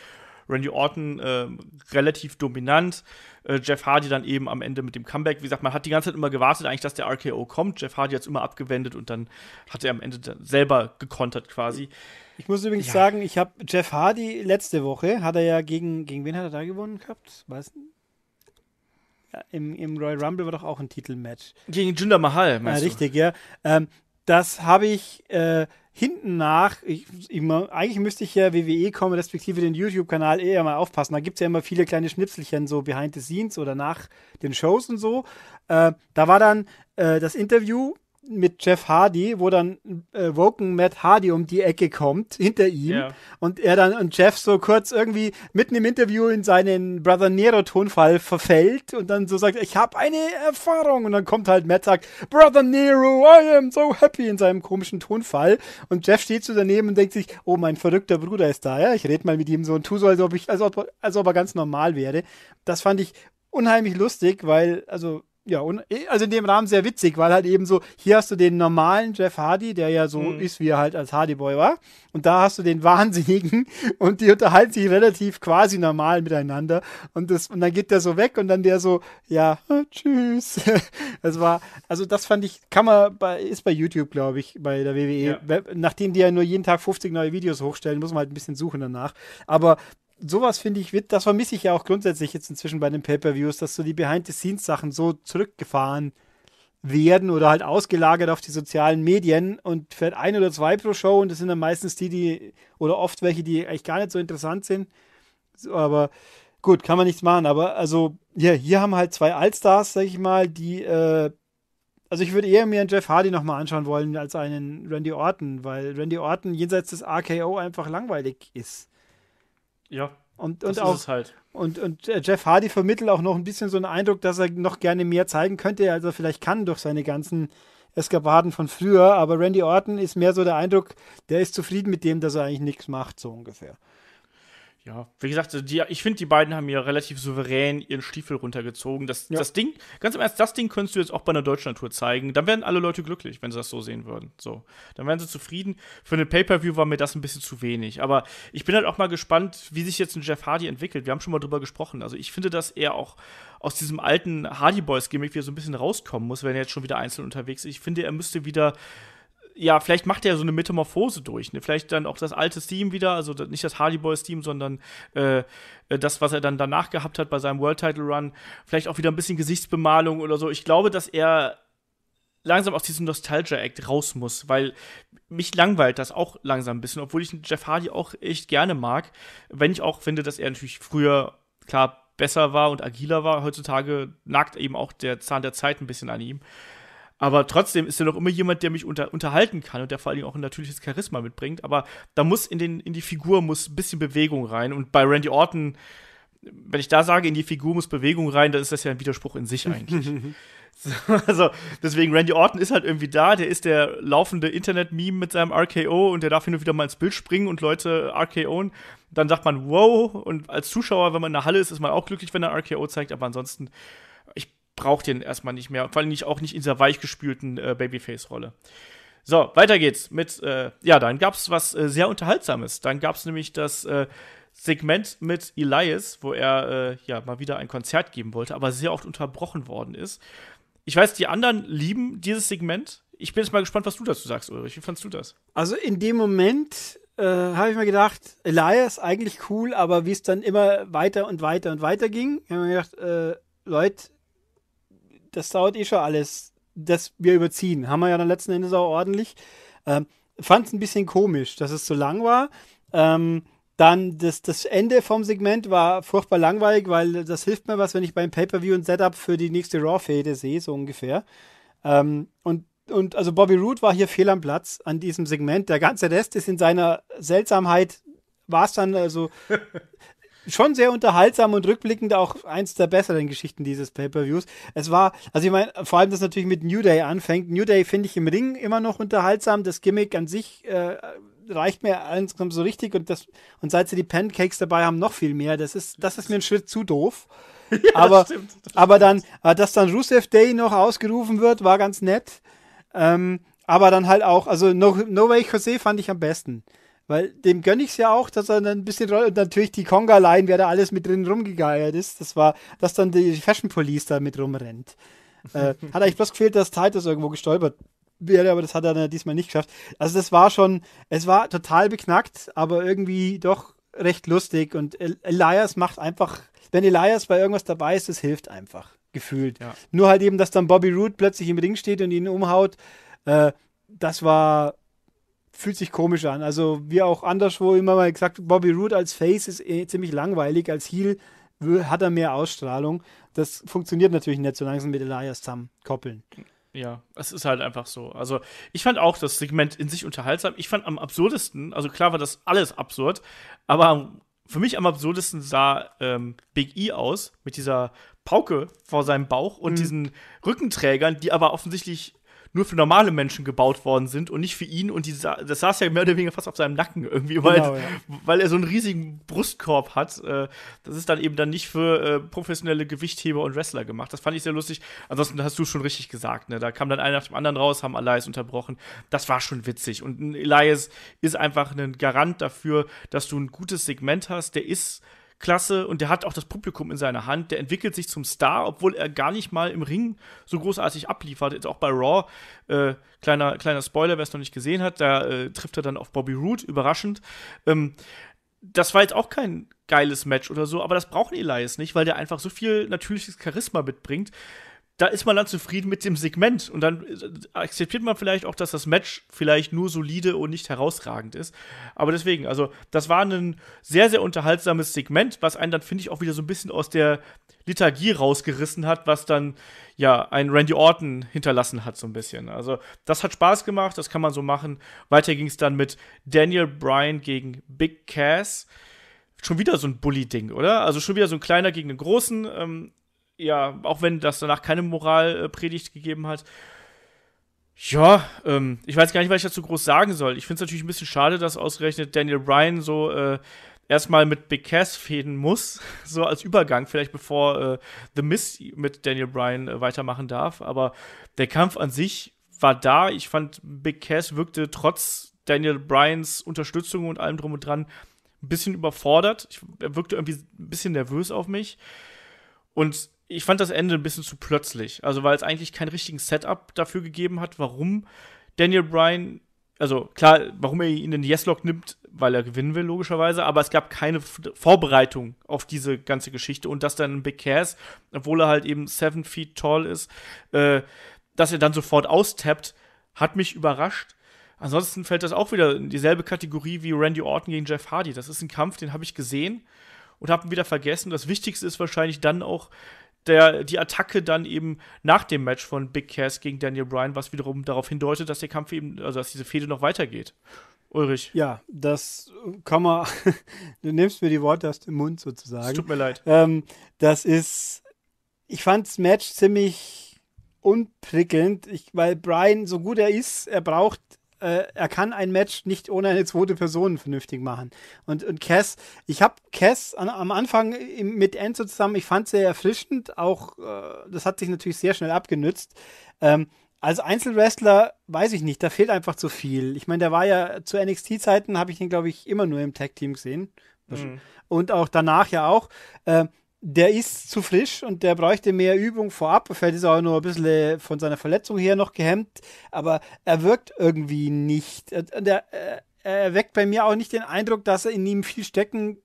Randy Orton äh, relativ dominant. Äh, Jeff Hardy dann eben am Ende mit dem Comeback. Wie gesagt, man hat die ganze Zeit immer gewartet, eigentlich, dass der RKO kommt. Jeff Hardy hat es immer abgewendet und dann hat er am Ende selber gekontert quasi. Ich muss übrigens ja. sagen, ich habe Jeff Hardy letzte Woche, hat er ja gegen, gegen wen hat er da gewonnen gehabt? Weißt du? im, im Royal Rumble war doch auch ein Titelmatch. Gegen Jinder Mahal, meinst ja, du? Richtig, ja. Ähm, das habe ich äh, hinten nach, ich, ich, eigentlich müsste ich ja WWE kommen, respektive den YouTube-Kanal eher mal aufpassen. Da gibt es ja immer viele kleine Schnipselchen, so behind the scenes oder nach den Shows und so. Äh, da war dann äh, das Interview mit Jeff Hardy, wo dann äh, Woken Matt Hardy um die Ecke kommt, hinter ihm. Yeah. Und er dann und Jeff so kurz irgendwie mitten im Interview in seinen Brother Nero-Tonfall verfällt und dann so sagt, ich habe eine Erfahrung. Und dann kommt halt Matt sagt, Brother Nero, I am so happy in seinem komischen Tonfall. Und Jeff steht so daneben und denkt sich, oh, mein verrückter Bruder ist da, ja. Ich rede mal mit ihm so und tu so, als ob ich, als ob, als ob er ganz normal wäre. Das fand ich unheimlich lustig, weil, also ja, und äh, also in dem Rahmen sehr witzig, weil halt eben so, hier hast du den normalen Jeff Hardy, der ja so mhm. ist, wie er halt als Hardy Boy war, und da hast du den Wahnsinnigen und die unterhalten sich relativ quasi normal miteinander und das, und dann geht der so weg und dann der so, ja, ah, tschüss. Das war, also das fand ich, kann man bei, ist bei YouTube, glaube ich, bei der WWE, ja. nachdem die ja nur jeden Tag 50 neue Videos hochstellen, muss man halt ein bisschen suchen danach, aber sowas finde ich, wird, das vermisse ich ja auch grundsätzlich jetzt inzwischen bei den Pay-Per-Views, dass so die Behind-the-Scenes-Sachen so zurückgefahren werden oder halt ausgelagert auf die sozialen Medien und fährt ein oder zwei pro Show und das sind dann meistens die, die oder oft welche, die eigentlich gar nicht so interessant sind. Aber gut, kann man nichts machen. Aber also, ja, hier haben halt zwei Allstars, sag ich mal, die, äh, also ich würde eher mir einen Jeff Hardy nochmal anschauen wollen als einen Randy Orton, weil Randy Orton jenseits des RKO einfach langweilig ist. Ja. Und, und auch, halt. Und, und äh, Jeff Hardy vermittelt auch noch ein bisschen so einen Eindruck, dass er noch gerne mehr zeigen könnte, als er vielleicht kann durch seine ganzen Eskapaden von früher. Aber Randy Orton ist mehr so der Eindruck, der ist zufrieden mit dem, dass er eigentlich nichts macht, so ungefähr ja, wie gesagt, also die, ich finde, die beiden haben ja relativ souverän ihren Stiefel runtergezogen. Das, ja. das Ding, ganz im Ernst, das Ding könntest du jetzt auch bei einer Deutschlandtour zeigen. Dann wären alle Leute glücklich, wenn sie das so sehen würden. So, dann wären sie zufrieden. Für eine Pay-Per-View war mir das ein bisschen zu wenig. Aber ich bin halt auch mal gespannt, wie sich jetzt ein Jeff Hardy entwickelt. Wir haben schon mal drüber gesprochen. Also ich finde, dass er auch aus diesem alten Hardy Boys-Gimmick wieder so ein bisschen rauskommen muss, wenn er jetzt schon wieder einzeln unterwegs ist. Ich finde, er müsste wieder ja, vielleicht macht er so eine Metamorphose durch. Ne? Vielleicht dann auch das alte Theme wieder, also nicht das Hardy Boys Theme, sondern äh, äh, das, was er dann danach gehabt hat bei seinem World Title Run. Vielleicht auch wieder ein bisschen Gesichtsbemalung oder so. Ich glaube, dass er langsam aus diesem Nostalgia-Act raus muss, weil mich langweilt das auch langsam ein bisschen, obwohl ich Jeff Hardy auch echt gerne mag, wenn ich auch finde, dass er natürlich früher, klar, besser war und agiler war. Heutzutage nagt eben auch der Zahn der Zeit ein bisschen an ihm. Aber trotzdem ist er noch immer jemand, der mich unter, unterhalten kann und der vor allen Dingen auch ein natürliches Charisma mitbringt. Aber da muss in, den, in die Figur muss ein bisschen Bewegung rein. Und bei Randy Orton, wenn ich da sage, in die Figur muss Bewegung rein, dann ist das ja ein Widerspruch in sich eigentlich. also, deswegen, Randy Orton ist halt irgendwie da, der ist der laufende Internet-Meme mit seinem RKO und der darf hin und wieder mal ins Bild springen und Leute RKOen. Dann sagt man, wow, und als Zuschauer, wenn man in der Halle ist, ist man auch glücklich, wenn er RKO zeigt, aber ansonsten, ich braucht den erstmal nicht mehr. Vor allem nicht, auch nicht in dieser weichgespülten äh, Babyface-Rolle. So, weiter geht's mit, äh, ja, dann gab's was äh, sehr Unterhaltsames. Dann gab's nämlich das äh, Segment mit Elias, wo er äh, ja mal wieder ein Konzert geben wollte, aber sehr oft unterbrochen worden ist. Ich weiß, die anderen lieben dieses Segment. Ich bin jetzt mal gespannt, was du dazu sagst, Ulrich. Wie fandest du das? Also in dem Moment äh, habe ich mir gedacht, Elias eigentlich cool, aber wie es dann immer weiter und weiter und weiter ging, habe ich mir gedacht, äh, Leute, das dauert eh schon alles, dass wir überziehen. Haben wir ja dann letzten Endes auch ordentlich. Ähm, Fand es ein bisschen komisch, dass es so lang war. Ähm, dann das, das Ende vom Segment war furchtbar langweilig, weil das hilft mir was, wenn ich beim Pay-Per-View ein Setup für die nächste raw fäde sehe, so ungefähr. Ähm, und, und also Bobby Root war hier fehl am Platz an diesem Segment. Der ganze Rest ist in seiner Seltsamheit war es dann also schon sehr unterhaltsam und rückblickend auch eins der besseren Geschichten dieses Pay-per-Views. Es war, also ich meine, vor allem, dass natürlich mit New Day anfängt. New Day finde ich im Ring immer noch unterhaltsam. Das Gimmick an sich äh, reicht mir insgesamt so richtig und das und seit sie die Pancakes dabei haben, noch viel mehr. Das ist, das ist mir ein Schritt zu doof. Ja, aber, das stimmt, das aber dann, dass dann Rusev Day noch ausgerufen wird, war ganz nett. Ähm, aber dann halt auch, also no, no Way Jose fand ich am besten. Weil dem gönne ich es ja auch, dass er dann ein bisschen rollt. Und natürlich die Konga-Line, wer da alles mit drin rumgegeiert ist. Das war, dass dann die Fashion Police da mit rumrennt. äh, hat eigentlich bloß gefehlt, dass Titus irgendwo gestolpert wäre, aber das hat er dann diesmal nicht geschafft. Also das war schon, es war total beknackt, aber irgendwie doch recht lustig. Und Elias macht einfach, wenn Elias bei irgendwas dabei ist, das hilft einfach. Gefühlt. Ja. Nur halt eben, dass dann Bobby Root plötzlich im Ring steht und ihn umhaut. Äh, das war fühlt sich komisch an. Also wie auch anderswo immer mal gesagt, Bobby Root als Face ist eh ziemlich langweilig, als Heel hat er mehr Ausstrahlung. Das funktioniert natürlich nicht, solange sie mit Elias zusammen koppeln. Ja, es ist halt einfach so. Also, ich fand auch das Segment in sich unterhaltsam. Ich fand am absurdesten, also klar war das alles absurd, aber für mich am absurdesten sah ähm, Big E aus mit dieser Pauke vor seinem Bauch und mhm. diesen Rückenträgern, die aber offensichtlich nur für normale Menschen gebaut worden sind und nicht für ihn. Und die, das saß ja mehr oder weniger fast auf seinem Nacken irgendwie, weil, genau, ja. weil er so einen riesigen Brustkorb hat. Äh, das ist dann eben dann nicht für äh, professionelle Gewichtheber und Wrestler gemacht. Das fand ich sehr lustig. Ansonsten hast du schon richtig gesagt. Ne? Da kam dann einer nach dem anderen raus, haben Elias unterbrochen. Das war schon witzig. Und Elias ist einfach ein Garant dafür, dass du ein gutes Segment hast. Der ist klasse und der hat auch das Publikum in seiner Hand. Der entwickelt sich zum Star, obwohl er gar nicht mal im Ring so großartig abliefert. Jetzt auch bei Raw, äh, kleiner, kleiner Spoiler, wer es noch nicht gesehen hat, da äh, trifft er dann auf Bobby Roode, überraschend. Ähm, das war jetzt auch kein geiles Match oder so, aber das braucht Elias nicht, weil der einfach so viel natürliches Charisma mitbringt da ist man dann zufrieden mit dem Segment und dann äh, akzeptiert man vielleicht auch, dass das Match vielleicht nur solide und nicht herausragend ist. Aber deswegen, also das war ein sehr, sehr unterhaltsames Segment, was einen dann, finde ich, auch wieder so ein bisschen aus der Liturgie rausgerissen hat, was dann ja ein Randy Orton hinterlassen hat, so ein bisschen. Also das hat Spaß gemacht, das kann man so machen. Weiter ging es dann mit Daniel Bryan gegen Big Cass schon wieder so ein Bully-Ding, oder? Also schon wieder so ein kleiner gegen den großen. Ähm, ja, auch wenn das danach keine Moralpredigt gegeben hat, ja, ähm, ich weiß gar nicht, was ich dazu groß sagen soll. Ich finde es natürlich ein bisschen schade, dass ausgerechnet Daniel Bryan so äh, erstmal mit Big Cass fäden muss, so als Übergang, vielleicht bevor äh, The Mist mit Daniel Bryan äh, weitermachen darf. Aber der Kampf an sich war da. Ich fand, Big Cass wirkte trotz Daniel Bryans Unterstützung und allem drum und dran ein bisschen überfordert. Ich, er wirkte irgendwie ein bisschen nervös auf mich. Und ich fand das Ende ein bisschen zu plötzlich. Also, weil es eigentlich keinen richtigen Setup dafür gegeben hat, warum Daniel Bryan, also klar, warum er ihn in den Yes-Lock nimmt, weil er gewinnen will, logischerweise, aber es gab keine Vorbereitung auf diese ganze Geschichte und dass dann Big Cass, obwohl er halt eben seven feet tall ist, äh, dass er dann sofort austappt, hat mich überrascht. Ansonsten fällt das auch wieder in dieselbe Kategorie wie Randy Orton gegen Jeff Hardy. Das ist ein Kampf, den habe ich gesehen und habe ihn wieder vergessen. Das Wichtigste ist wahrscheinlich dann auch, der, die Attacke dann eben nach dem Match von Big Cass gegen Daniel Bryan, was wiederum darauf hindeutet, dass der Kampf eben, also dass diese Fehde noch weitergeht. Ulrich. Ja, das kann man. du nimmst mir die Worte aus dem Mund sozusagen. Es tut mir leid. Ähm, das ist. Ich fand das Match ziemlich unprickelnd, ich, weil Brian, so gut er ist, er braucht äh, er kann ein Match nicht ohne eine zweite Person vernünftig machen. Und, und Cass, ich habe Cass an, am Anfang mit Enzo zusammen, ich fand sehr erfrischend, auch äh, das hat sich natürlich sehr schnell abgenützt. Ähm, als Einzelwrestler weiß ich nicht, da fehlt einfach zu viel. Ich meine, der war ja zu NXT-Zeiten, habe ich ihn, glaube ich, immer nur im Tag-Team gesehen. Mhm. Und auch danach ja auch. Äh, der ist zu frisch und der bräuchte mehr Übung vorab. Vielleicht ist er auch nur ein bisschen äh, von seiner Verletzung her noch gehemmt, aber er wirkt irgendwie nicht. Der, äh, er weckt bei mir auch nicht den Eindruck, dass in ihm viel stecken,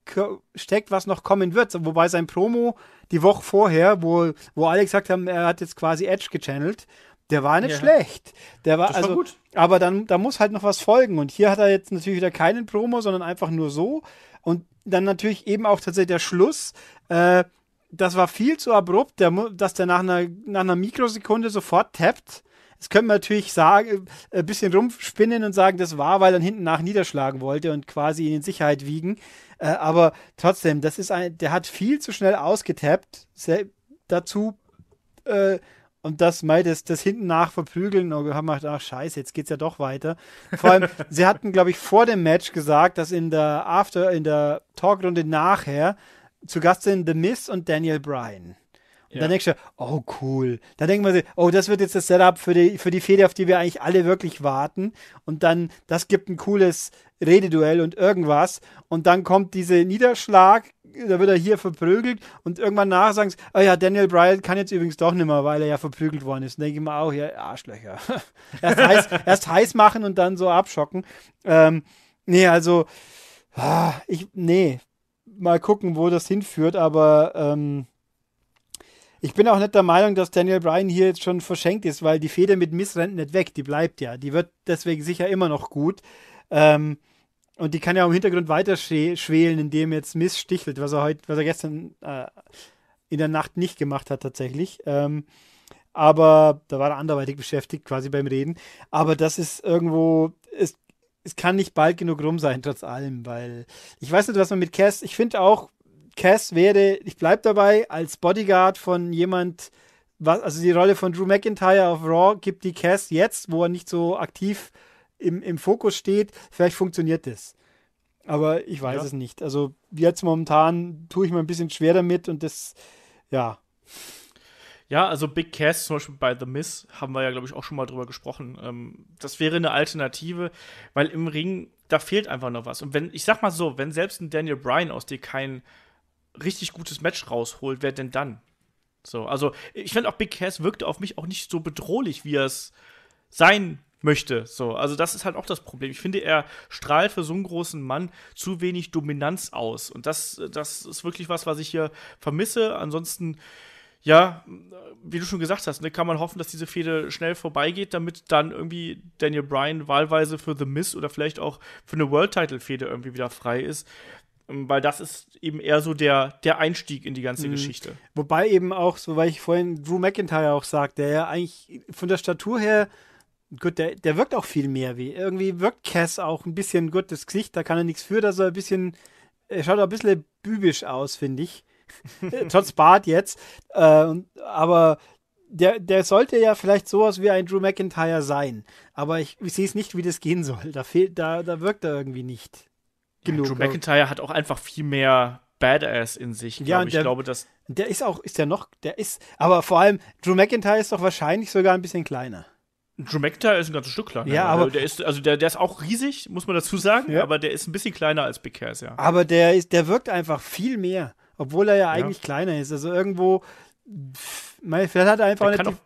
steckt, was noch kommen wird. Wobei sein Promo die Woche vorher, wo, wo alle gesagt haben, er hat jetzt quasi Edge gechannelt, der war nicht ja. schlecht. Der war, das also, gut. Aber dann, da muss halt noch was folgen. Und hier hat er jetzt natürlich wieder keinen Promo, sondern einfach nur so. Und dann natürlich eben auch tatsächlich der Schluss. Äh, das war viel zu abrupt, der, dass der nach einer, nach einer Mikrosekunde sofort tappt. Das können wir natürlich sagen, ein äh, bisschen rumspinnen und sagen, das war, weil er hinten nach niederschlagen wollte und quasi ihn in Sicherheit wiegen. Äh, aber trotzdem, das ist ein, der hat viel zu schnell ausgetappt. Dazu äh, und das, mei, das, das hinten nach verprügeln und haben gedacht, ach scheiße, jetzt geht's ja doch weiter. Vor allem, sie hatten, glaube ich, vor dem Match gesagt, dass in der After, in der Talkrunde nachher zu Gast sind The Miz und Daniel Bryan. Und ja. dann denkst du, oh cool. Dann denken wir, oh, das wird jetzt das Setup für die, für die Fehde, auf die wir eigentlich alle wirklich warten. Und dann, das gibt ein cooles Rededuell und irgendwas. Und dann kommt diese Niederschlag da wird er hier verprügelt und irgendwann nach sagen sie, oh ja, Daniel Bryan kann jetzt übrigens doch nicht mehr, weil er ja verprügelt worden ist. Denke ich mir auch, ja, Arschlöcher. erst, heiß, erst heiß machen und dann so abschocken. Ähm, nee, also, ah, ich, nee, mal gucken, wo das hinführt, aber ähm, ich bin auch nicht der Meinung, dass Daniel Bryan hier jetzt schon verschenkt ist, weil die Feder mit Miss rennt nicht weg, die bleibt ja. Die wird deswegen sicher immer noch gut. Ähm, und die kann ja im Hintergrund weiter schwelen, indem jetzt Miss stichelt, was er heute, was er gestern äh, in der Nacht nicht gemacht hat tatsächlich. Ähm, aber da war er anderweitig beschäftigt, quasi beim Reden. Aber das ist irgendwo, es, es kann nicht bald genug rum sein, trotz allem, weil ich weiß nicht, was man mit Cass, ich finde auch, Cass wäre, ich bleibe dabei, als Bodyguard von jemand, was, also die Rolle von Drew McIntyre auf Raw gibt die Cass jetzt, wo er nicht so aktiv ist im, im Fokus steht, vielleicht funktioniert das. Aber ich weiß ja. es nicht. Also jetzt momentan tue ich mir ein bisschen schwer damit und das, ja. Ja, also Big Cass zum Beispiel bei The Miss haben wir ja, glaube ich, auch schon mal drüber gesprochen. Ähm, das wäre eine Alternative, weil im Ring, da fehlt einfach noch was. Und wenn, ich sag mal so, wenn selbst ein Daniel Bryan aus dir kein richtig gutes Match rausholt, wer denn dann? So, also ich fand auch Big Cass wirkte auf mich auch nicht so bedrohlich, wie er es sein möchte. So, also das ist halt auch das Problem. Ich finde, er strahlt für so einen großen Mann zu wenig Dominanz aus. Und das, das ist wirklich was, was ich hier vermisse. Ansonsten, ja, wie du schon gesagt hast, ne, kann man hoffen, dass diese Fehde schnell vorbeigeht, damit dann irgendwie Daniel Bryan wahlweise für The Miss oder vielleicht auch für eine World-Title-Fehde irgendwie wieder frei ist ähm, weil das ist eben eher so der, der Einstieg in die ganze mhm. Geschichte. Wobei eben auch, so weil ich vorhin Drew McIntyre auch sagte, der ja eigentlich von der Statur her Gut, der, der wirkt auch viel mehr wie. Irgendwie wirkt Cass auch ein bisschen gut das Gesicht, da kann er nichts für, dass er ein bisschen, er schaut auch ein bisschen bübisch aus, finde ich. Äh, trotz Bart jetzt. Äh, aber der, der sollte ja vielleicht sowas wie ein Drew McIntyre sein. Aber ich, ich sehe es nicht, wie das gehen soll. Da, fehlt, da, da wirkt er irgendwie nicht ja, genug. Drew McIntyre hat auch einfach viel mehr Badass in sich. Ja, ich der, glaube, dass. Der ist auch, ist der noch, der ist, aber vor allem, Drew McIntyre ist doch wahrscheinlich sogar ein bisschen kleiner. Drew ist ein ganzes Stück kleiner. Ja, ne? aber also der ist, also der, der ist auch riesig, muss man dazu sagen, ja. aber der ist ein bisschen kleiner als Big Cass, ja. Aber der ist, der wirkt einfach viel mehr, obwohl er ja eigentlich ja. kleiner ist. Also irgendwo, vielleicht hat er einfach der nicht.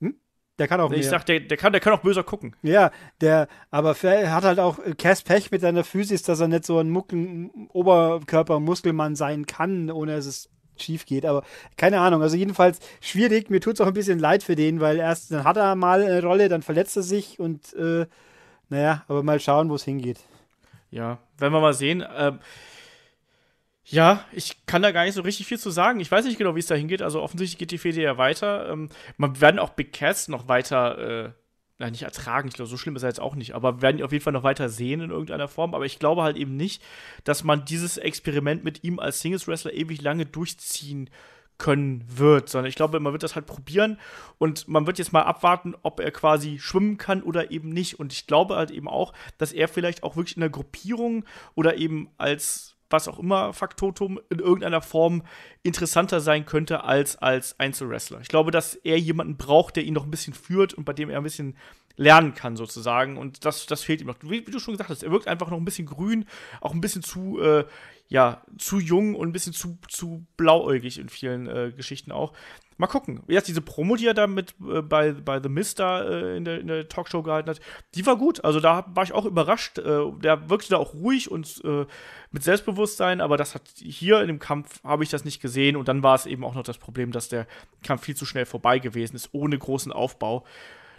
Hm? Der kann auch. Ich mehr. sag, der, der, kann, der kann auch böser gucken. Ja, der, aber hat halt auch äh, Cass Pech mit seiner Physis, dass er nicht so ein Mucken, Oberkörpermuskelmann sein kann, ohne dass es schief geht. Aber keine Ahnung. Also jedenfalls schwierig. Mir tut es auch ein bisschen leid für den, weil erst dann hat er mal eine Rolle, dann verletzt er sich und äh, naja, aber mal schauen, wo es hingeht. Ja, werden wir mal sehen. Ähm, ja, ich kann da gar nicht so richtig viel zu sagen. Ich weiß nicht genau, wie es da hingeht. Also offensichtlich geht die Fede ja weiter. Ähm, man werden auch Big Cats noch weiter äh, ja, nicht ertragen, ich glaube, so schlimm ist er jetzt auch nicht, aber werden ihn auf jeden Fall noch weiter sehen in irgendeiner Form. Aber ich glaube halt eben nicht, dass man dieses Experiment mit ihm als Singles-Wrestler ewig lange durchziehen können wird, sondern ich glaube, man wird das halt probieren und man wird jetzt mal abwarten, ob er quasi schwimmen kann oder eben nicht. Und ich glaube halt eben auch, dass er vielleicht auch wirklich in der Gruppierung oder eben als was auch immer Faktotum in irgendeiner Form interessanter sein könnte als als Einzelwrestler. Ich glaube, dass er jemanden braucht, der ihn noch ein bisschen führt und bei dem er ein bisschen lernen kann, sozusagen. Und das, das fehlt ihm noch. Wie, wie du schon gesagt hast, er wirkt einfach noch ein bisschen grün, auch ein bisschen zu, äh, ja, zu jung und ein bisschen zu, zu blauäugig in vielen äh, Geschichten auch. Mal gucken. Jetzt diese Promo, die er da mit äh, bei, bei The Mister äh, in, der, in der Talkshow gehalten hat, die war gut. Also da war ich auch überrascht. Äh, der wirkte da auch ruhig und äh, mit Selbstbewusstsein, aber das hat hier in dem Kampf habe ich das nicht gesehen. Und dann war es eben auch noch das Problem, dass der Kampf viel zu schnell vorbei gewesen ist, ohne großen Aufbau.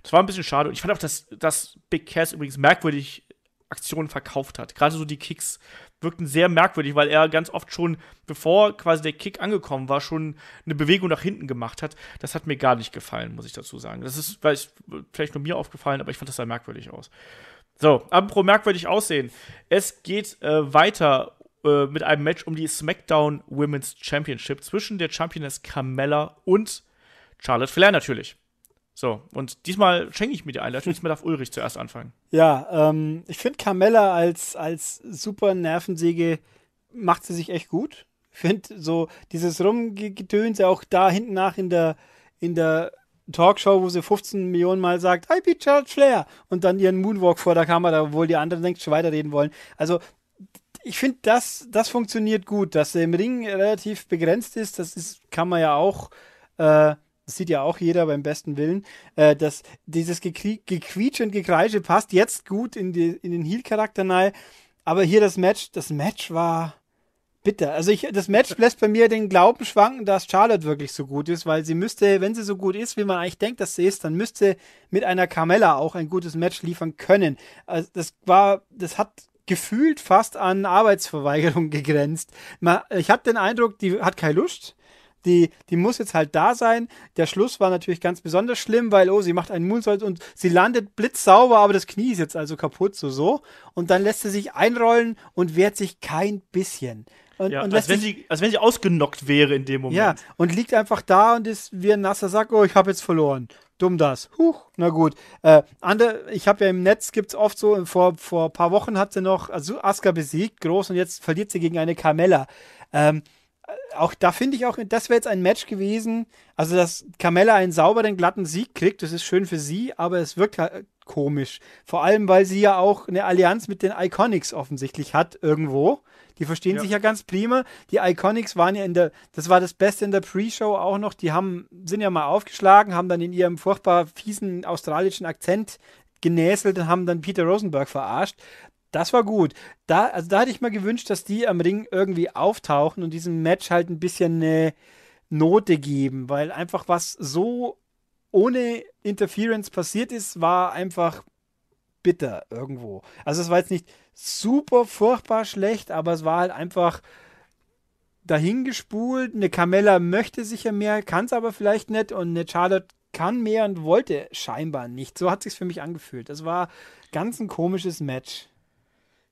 Das war ein bisschen schade. Und ich fand auch, dass, dass Big Cass übrigens merkwürdig Aktionen verkauft hat. Gerade so die Kicks wirkten sehr merkwürdig, weil er ganz oft schon, bevor quasi der Kick angekommen war, schon eine Bewegung nach hinten gemacht hat. Das hat mir gar nicht gefallen, muss ich dazu sagen. Das ist ich, vielleicht nur mir aufgefallen, aber ich fand das sehr merkwürdig aus. So, apropos merkwürdig aussehen. Es geht äh, weiter äh, mit einem Match um die SmackDown Women's Championship zwischen der Championess Carmella und Charlotte Flair natürlich. So, und diesmal schenke ich mir die Einleitung. Diesmal darf Ulrich zuerst anfangen. Ja, ähm, ich finde Carmella als, als super Nervensäge macht sie sich echt gut. Ich finde so dieses Rumgetöns auch da hinten nach in der, in der Talkshow, wo sie 15 Millionen Mal sagt, I be Charles Flair und dann ihren Moonwalk vor der Kamera, obwohl die anderen längst schon weiterreden wollen. Also ich finde, das, das funktioniert gut, dass sie im Ring relativ begrenzt ist. Das ist, kann man ja auch äh, das sieht ja auch jeder beim besten Willen, äh, dass dieses Gekrie Gequietsch und Gekreische passt jetzt gut in, die, in den Heal-Charakter nahe. Aber hier das Match, das Match war bitter. Also ich, das Match lässt bei mir den Glauben schwanken, dass Charlotte wirklich so gut ist, weil sie müsste, wenn sie so gut ist, wie man eigentlich denkt, dass sie ist, dann müsste mit einer Carmella auch ein gutes Match liefern können. Also das war, das hat gefühlt fast an Arbeitsverweigerung gegrenzt. Man, ich hatte den Eindruck, die hat keine Lust die, die muss jetzt halt da sein. Der Schluss war natürlich ganz besonders schlimm, weil, oh, sie macht einen Moonsault und sie landet blitzsauber, aber das Knie ist jetzt also kaputt, so so. Und dann lässt sie sich einrollen und wehrt sich kein bisschen. Und, ja, und als, wenn sie, als wenn sie ausgenockt wäre in dem Moment. Ja, und liegt einfach da und ist wie ein nasser Sack, oh, ich habe jetzt verloren. Dumm das. Huch, na gut. Äh, andere, ich habe ja im Netz, gibt es oft so, vor, vor ein paar Wochen hat sie noch Asuka besiegt, groß, und jetzt verliert sie gegen eine Carmella. Ähm, auch da finde ich auch, das wäre jetzt ein Match gewesen. Also, dass Carmella einen sauberen, glatten Sieg kriegt, das ist schön für sie, aber es wirkt halt komisch. Vor allem, weil sie ja auch eine Allianz mit den Iconics offensichtlich hat, irgendwo. Die verstehen ja. sich ja ganz prima. Die Iconics waren ja in der, das war das Beste in der Pre-Show auch noch. Die haben, sind ja mal aufgeschlagen, haben dann in ihrem furchtbar fiesen australischen Akzent genäselt und haben dann Peter Rosenberg verarscht. Das war gut. Da, also da hätte ich mal gewünscht, dass die am Ring irgendwie auftauchen und diesem Match halt ein bisschen eine Note geben, weil einfach was so ohne Interference passiert ist, war einfach bitter irgendwo. Also es war jetzt nicht super furchtbar schlecht, aber es war halt einfach dahingespult. Eine Carmella möchte sicher mehr, kann es aber vielleicht nicht und eine Charlotte kann mehr und wollte scheinbar nicht. So hat es sich für mich angefühlt. Es war ganz ein komisches Match.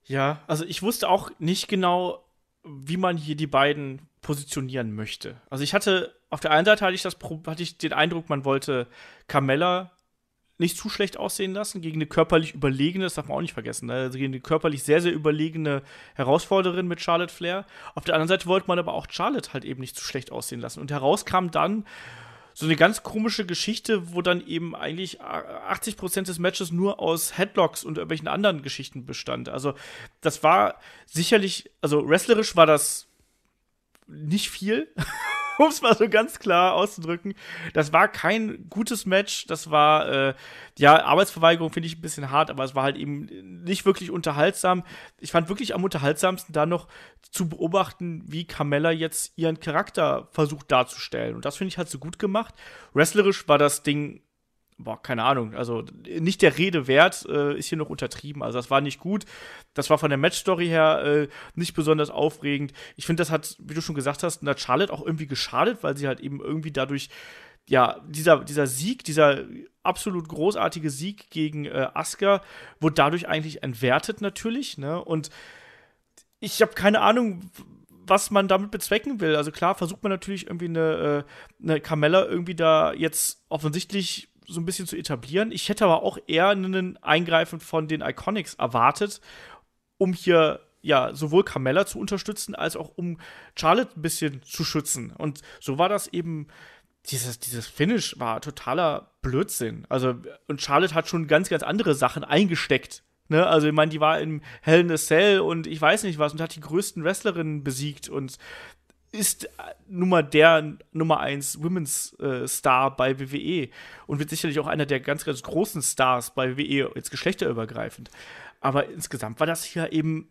Ja, also ich wusste auch nicht genau, wie man hier die beiden positionieren möchte. Also ich hatte, auf der einen Seite hatte ich, das, hatte ich den Eindruck, man wollte Carmella nicht zu schlecht aussehen lassen gegen eine körperlich überlegene, das darf man auch nicht vergessen, ne, also gegen eine körperlich sehr, sehr überlegene Herausforderin mit Charlotte Flair. Auf der anderen Seite wollte man aber auch Charlotte halt eben nicht zu schlecht aussehen lassen. Und heraus kam dann, so eine ganz komische Geschichte, wo dann eben eigentlich 80% äh, des Matches nur aus Headlocks und irgendwelchen anderen Geschichten bestand. Also das war sicherlich, also wrestlerisch war das nicht viel. um es mal so ganz klar auszudrücken. Das war kein gutes Match. Das war, äh, ja, Arbeitsverweigerung finde ich ein bisschen hart, aber es war halt eben nicht wirklich unterhaltsam. Ich fand wirklich am unterhaltsamsten da noch zu beobachten, wie Carmella jetzt ihren Charakter versucht darzustellen. Und das finde ich halt so gut gemacht. Wrestlerisch war das Ding boah, keine Ahnung, also nicht der Rede wert, äh, ist hier noch untertrieben. Also das war nicht gut. Das war von der Matchstory her äh, nicht besonders aufregend. Ich finde, das hat, wie du schon gesagt hast, hat Charlotte auch irgendwie geschadet, weil sie halt eben irgendwie dadurch, ja, dieser, dieser Sieg, dieser absolut großartige Sieg gegen äh, Asuka, wurde dadurch eigentlich entwertet natürlich. Ne? Und ich habe keine Ahnung, was man damit bezwecken will. Also klar versucht man natürlich irgendwie eine, äh, eine Carmella irgendwie da jetzt offensichtlich so ein bisschen zu etablieren. Ich hätte aber auch eher einen Eingreifen von den Iconics erwartet, um hier ja sowohl Carmella zu unterstützen, als auch um Charlotte ein bisschen zu schützen. Und so war das eben. Dieses, dieses Finish war totaler Blödsinn. Also, und Charlotte hat schon ganz, ganz andere Sachen eingesteckt Ne, also ich meine, die war im Hell in a Cell und ich weiß nicht was und hat die größten Wrestlerinnen besiegt und ist äh, nun mal der Nummer 1 Women's äh, Star bei WWE und wird sicherlich auch einer der ganz, ganz großen Stars bei WWE, jetzt geschlechterübergreifend. Aber insgesamt war das hier eben,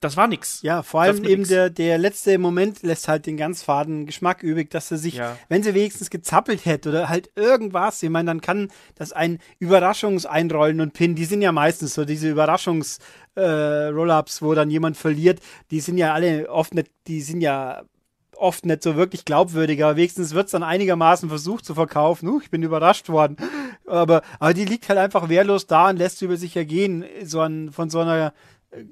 das war nix. Ja, vor allem eben der, der letzte Moment lässt halt den ganz faden Geschmack übrig, dass er sich, ja. wenn sie wenigstens gezappelt hätte oder halt irgendwas, ich meine, dann kann das ein Überraschungseinrollen und Pin, die sind ja meistens so diese Überraschungs- äh, Roll-ups, wo dann jemand verliert, die sind ja alle oft nicht, die sind ja oft nicht so wirklich glaubwürdiger. wenigstens wird es dann einigermaßen versucht zu verkaufen. Uh, ich bin überrascht worden. Aber, aber die liegt halt einfach wehrlos da und lässt über sich ergehen, so an, von so einer äh,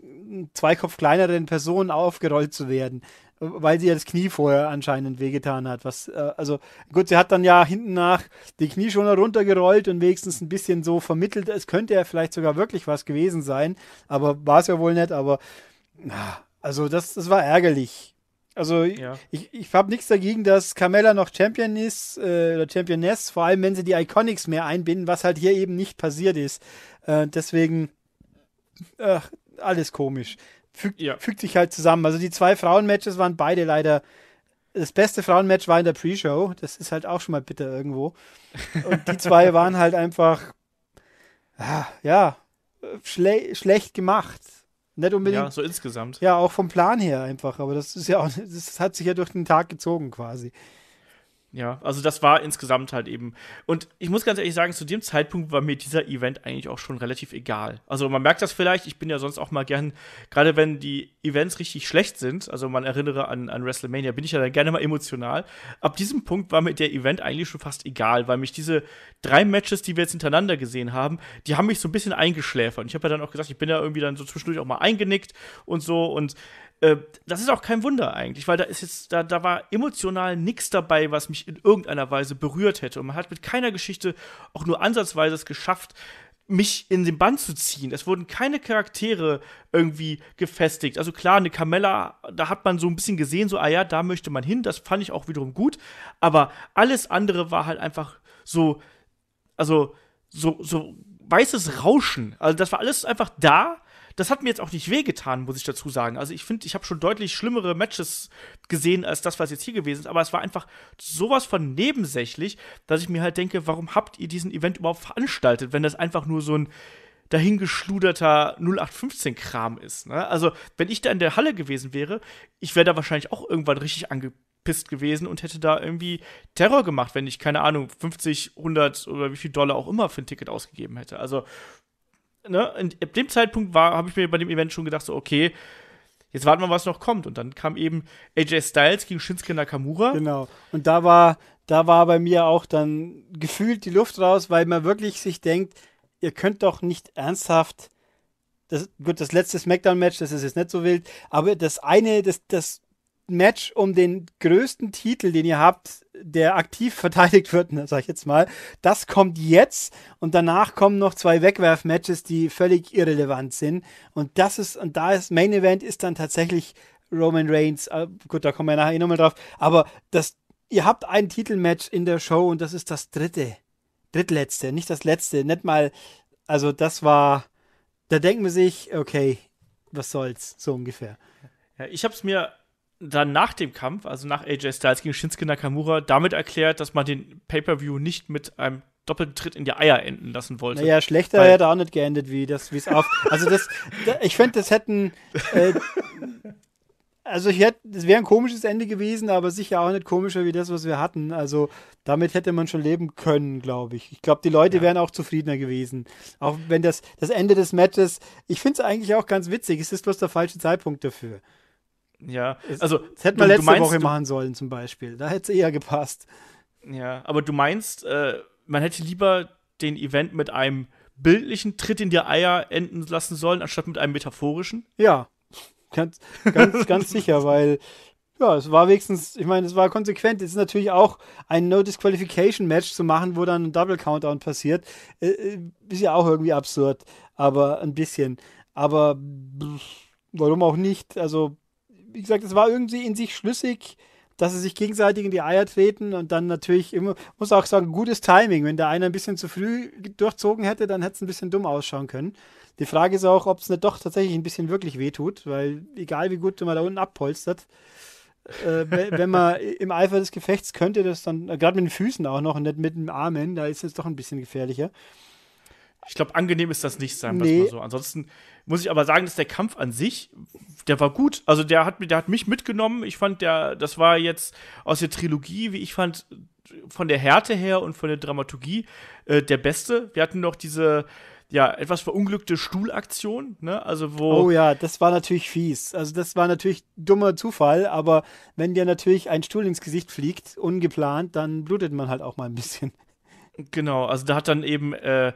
zwei Kopf kleineren Person aufgerollt zu werden, weil sie ja das Knie vorher anscheinend wehgetan hat. Was, äh, also gut, sie hat dann ja hinten nach die Knie schon heruntergerollt und wenigstens ein bisschen so vermittelt, es könnte ja vielleicht sogar wirklich was gewesen sein, aber war es ja wohl nicht, aber na, ah, also das, das war ärgerlich. Also ja. ich, ich habe nichts dagegen, dass Carmella noch Champion ist äh, oder Championess, vor allem wenn sie die Iconics mehr einbinden, was halt hier eben nicht passiert ist. Äh, deswegen, ach, alles komisch. Fügt, ja. fügt sich halt zusammen. Also die zwei Frauenmatches waren beide leider. Das beste Frauenmatch war in der Pre-Show. Das ist halt auch schon mal bitter irgendwo. Und die zwei waren halt einfach, ah, ja, schle schlecht gemacht. Nicht unbedingt. Ja, so insgesamt. Ja, auch vom Plan her einfach. Aber das ist ja auch, das hat sich ja durch den Tag gezogen quasi. Ja, also das war insgesamt halt eben. Und ich muss ganz ehrlich sagen, zu dem Zeitpunkt war mir dieser Event eigentlich auch schon relativ egal. Also man merkt das vielleicht, ich bin ja sonst auch mal gern, gerade wenn die Events richtig schlecht sind, also man erinnere an, an WrestleMania, bin ich ja dann gerne mal emotional. Ab diesem Punkt war mir der Event eigentlich schon fast egal, weil mich diese drei Matches, die wir jetzt hintereinander gesehen haben, die haben mich so ein bisschen eingeschläfert. Und ich habe ja dann auch gesagt, ich bin ja irgendwie dann so zwischendurch auch mal eingenickt und so und äh, das ist auch kein Wunder eigentlich, weil da ist jetzt, da, da war emotional nichts dabei, was mich in irgendeiner Weise berührt hätte. Und man hat mit keiner Geschichte auch nur ansatzweise es geschafft, mich in den Bann zu ziehen. Es wurden keine Charaktere irgendwie gefestigt. Also klar, eine Camella, da hat man so ein bisschen gesehen, so, ah ja, da möchte man hin. Das fand ich auch wiederum gut. Aber alles andere war halt einfach so, also so, so weißes Rauschen. Also das war alles einfach da das hat mir jetzt auch nicht wehgetan, muss ich dazu sagen. Also ich finde, ich habe schon deutlich schlimmere Matches gesehen als das, was jetzt hier gewesen ist. Aber es war einfach sowas von nebensächlich, dass ich mir halt denke, warum habt ihr diesen Event überhaupt veranstaltet, wenn das einfach nur so ein dahingeschluderter 0815-Kram ist. Ne? Also, wenn ich da in der Halle gewesen wäre, ich wäre da wahrscheinlich auch irgendwann richtig angepisst gewesen und hätte da irgendwie Terror gemacht, wenn ich, keine Ahnung, 50, 100 oder wie viel Dollar auch immer für ein Ticket ausgegeben hätte. Also, ne, ab dem Zeitpunkt habe ich mir bei dem Event schon gedacht, so, okay, jetzt warten wir, was noch kommt. Und dann kam eben AJ Styles gegen Shinsuke Nakamura. Genau. Und da war, da war bei mir auch dann gefühlt die Luft raus, weil man wirklich sich denkt, ihr könnt doch nicht ernsthaft. Das, gut, das letzte Smackdown-Match, das ist jetzt nicht so wild, aber das eine, das, das Match um den größten Titel, den ihr habt, der aktiv verteidigt wird, ne, sag ich jetzt mal, das kommt jetzt und danach kommen noch zwei Wegwerf-Matches, die völlig irrelevant sind. Und das ist, und da ist Main Event ist dann tatsächlich Roman Reigns. Ah, gut, da kommen wir nachher eh nochmal drauf. Aber das, ihr habt ein Titelmatch in der Show und das ist das dritte. Drittletzte, nicht das letzte, nicht mal, also das war, da denken wir sich, okay, was soll's, so ungefähr. Ja, ich hab's mir dann nach dem Kampf, also nach AJ Styles gegen Shinsuke Nakamura, damit erklärt, dass man den Pay-Per-View nicht mit einem doppelten Tritt in die Eier enden lassen wollte. Naja, schlechter Weil hätte auch nicht geendet, wie das, wie es auf. also das, da, ich finde, das hätten. Äh, also ich hätte, es wäre ein komisches Ende gewesen, aber sicher auch nicht komischer wie das, was wir hatten. Also damit hätte man schon leben können, glaube ich. Ich glaube, die Leute ja. wären auch zufriedener gewesen. Auch wenn das, das Ende des Matches, ich finde es eigentlich auch ganz witzig, es ist bloß der falsche Zeitpunkt dafür. Ja, es, also. Das hätte man letzte meinst, Woche machen sollen, zum Beispiel. Da hätte es eher gepasst. Ja, aber du meinst, äh, man hätte lieber den Event mit einem bildlichen Tritt in die Eier enden lassen sollen, anstatt mit einem metaphorischen? Ja, ganz, ganz, ganz sicher, weil ja, es war wenigstens, ich meine, es war konsequent. Es ist natürlich auch ein No-Disqualification-Match zu machen, wo dann ein Double-Countdown passiert. Äh, äh ist ja auch irgendwie absurd, aber ein bisschen. Aber warum auch nicht? Also, wie gesagt, es war irgendwie in sich schlüssig, dass sie sich gegenseitig in die Eier treten und dann natürlich immer, muss auch sagen, gutes Timing. Wenn der eine ein bisschen zu früh durchzogen hätte, dann hätte es ein bisschen dumm ausschauen können. Die Frage ist auch, ob es nicht doch tatsächlich ein bisschen wirklich wehtut, weil egal wie gut man da unten abpolstert, äh, wenn man im Eifer des Gefechts könnte das dann, äh, gerade mit den Füßen auch noch und nicht mit den Armen, da ist es doch ein bisschen gefährlicher. Ich glaube, angenehm ist das nicht, sagen wir nee. mal so. Ansonsten muss ich aber sagen, dass der Kampf an sich, der war gut. Also der hat, der hat mich mitgenommen. Ich fand, der, das war jetzt aus der Trilogie, wie ich fand, von der Härte her und von der Dramaturgie äh, der beste. Wir hatten noch diese ja, etwas verunglückte Stuhlaktion, ne? Also wo. Oh ja, das war natürlich fies. Also das war natürlich dummer Zufall, aber wenn dir natürlich ein Stuhl ins Gesicht fliegt, ungeplant, dann blutet man halt auch mal ein bisschen. Genau, also da hat dann eben äh,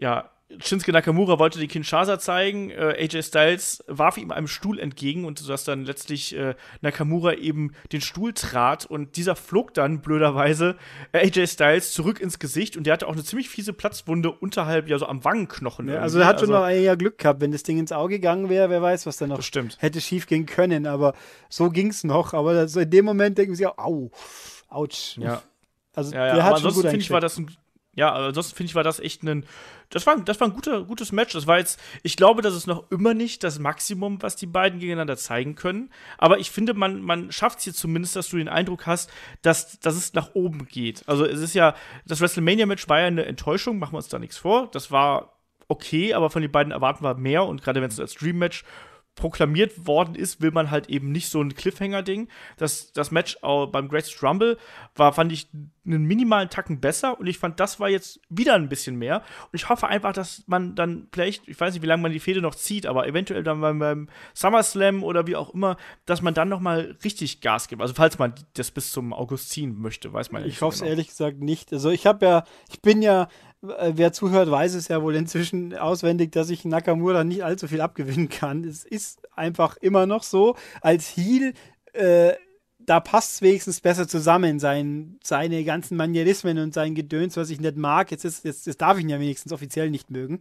ja, Shinsuke Nakamura wollte die Kinshasa zeigen, äh, AJ Styles warf ihm einem Stuhl entgegen und sodass dann letztlich äh, Nakamura eben den Stuhl trat und dieser flog dann blöderweise äh, AJ Styles zurück ins Gesicht und der hatte auch eine ziemlich fiese Platzwunde unterhalb, ja so am Wangenknochen. Ja, also er hat schon also, noch ein Glück gehabt, wenn das Ding ins Auge gegangen wäre, wer weiß, was da noch hätte schief gehen können, aber so ging es noch, aber das, in dem Moment denken sie auch, au, ouch. Ja. Also ja, ja, der hat aber ansonsten finde ich war das ein ja, ansonsten finde ich, war das echt ein. Das war, das war ein guter, gutes Match. Das war jetzt, ich glaube, das ist noch immer nicht das Maximum, was die beiden gegeneinander zeigen können. Aber ich finde, man, man schafft es hier zumindest, dass du den Eindruck hast, dass, dass es nach oben geht. Also es ist ja, das WrestleMania-Match war ja eine Enttäuschung, machen wir uns da nichts vor. Das war okay, aber von den beiden erwarten wir mehr. Und gerade wenn es als Dream-Match proklamiert worden ist, will man halt eben nicht so ein Cliffhanger-Ding. Das, das Match beim Greatest Rumble war, fand ich, einen minimalen Tacken besser und ich fand, das war jetzt wieder ein bisschen mehr. Und ich hoffe einfach, dass man dann vielleicht, ich weiß nicht, wie lange man die Fehde noch zieht, aber eventuell dann beim, beim SummerSlam oder wie auch immer, dass man dann noch mal richtig Gas gibt. Also falls man das bis zum August ziehen möchte, weiß man nicht. Ich hoffe es genau. ehrlich gesagt nicht. Also ich habe ja, ich bin ja, äh, wer zuhört, weiß es ja wohl inzwischen auswendig, dass ich Nakamura nicht allzu viel abgewinnen kann. Es ist einfach immer noch so. Als Heal, äh, da passt es wenigstens besser zusammen, sein, seine ganzen Manierismen und sein Gedöns, was ich nicht mag. Jetzt, ist, jetzt, jetzt darf ich ihn ja wenigstens offiziell nicht mögen.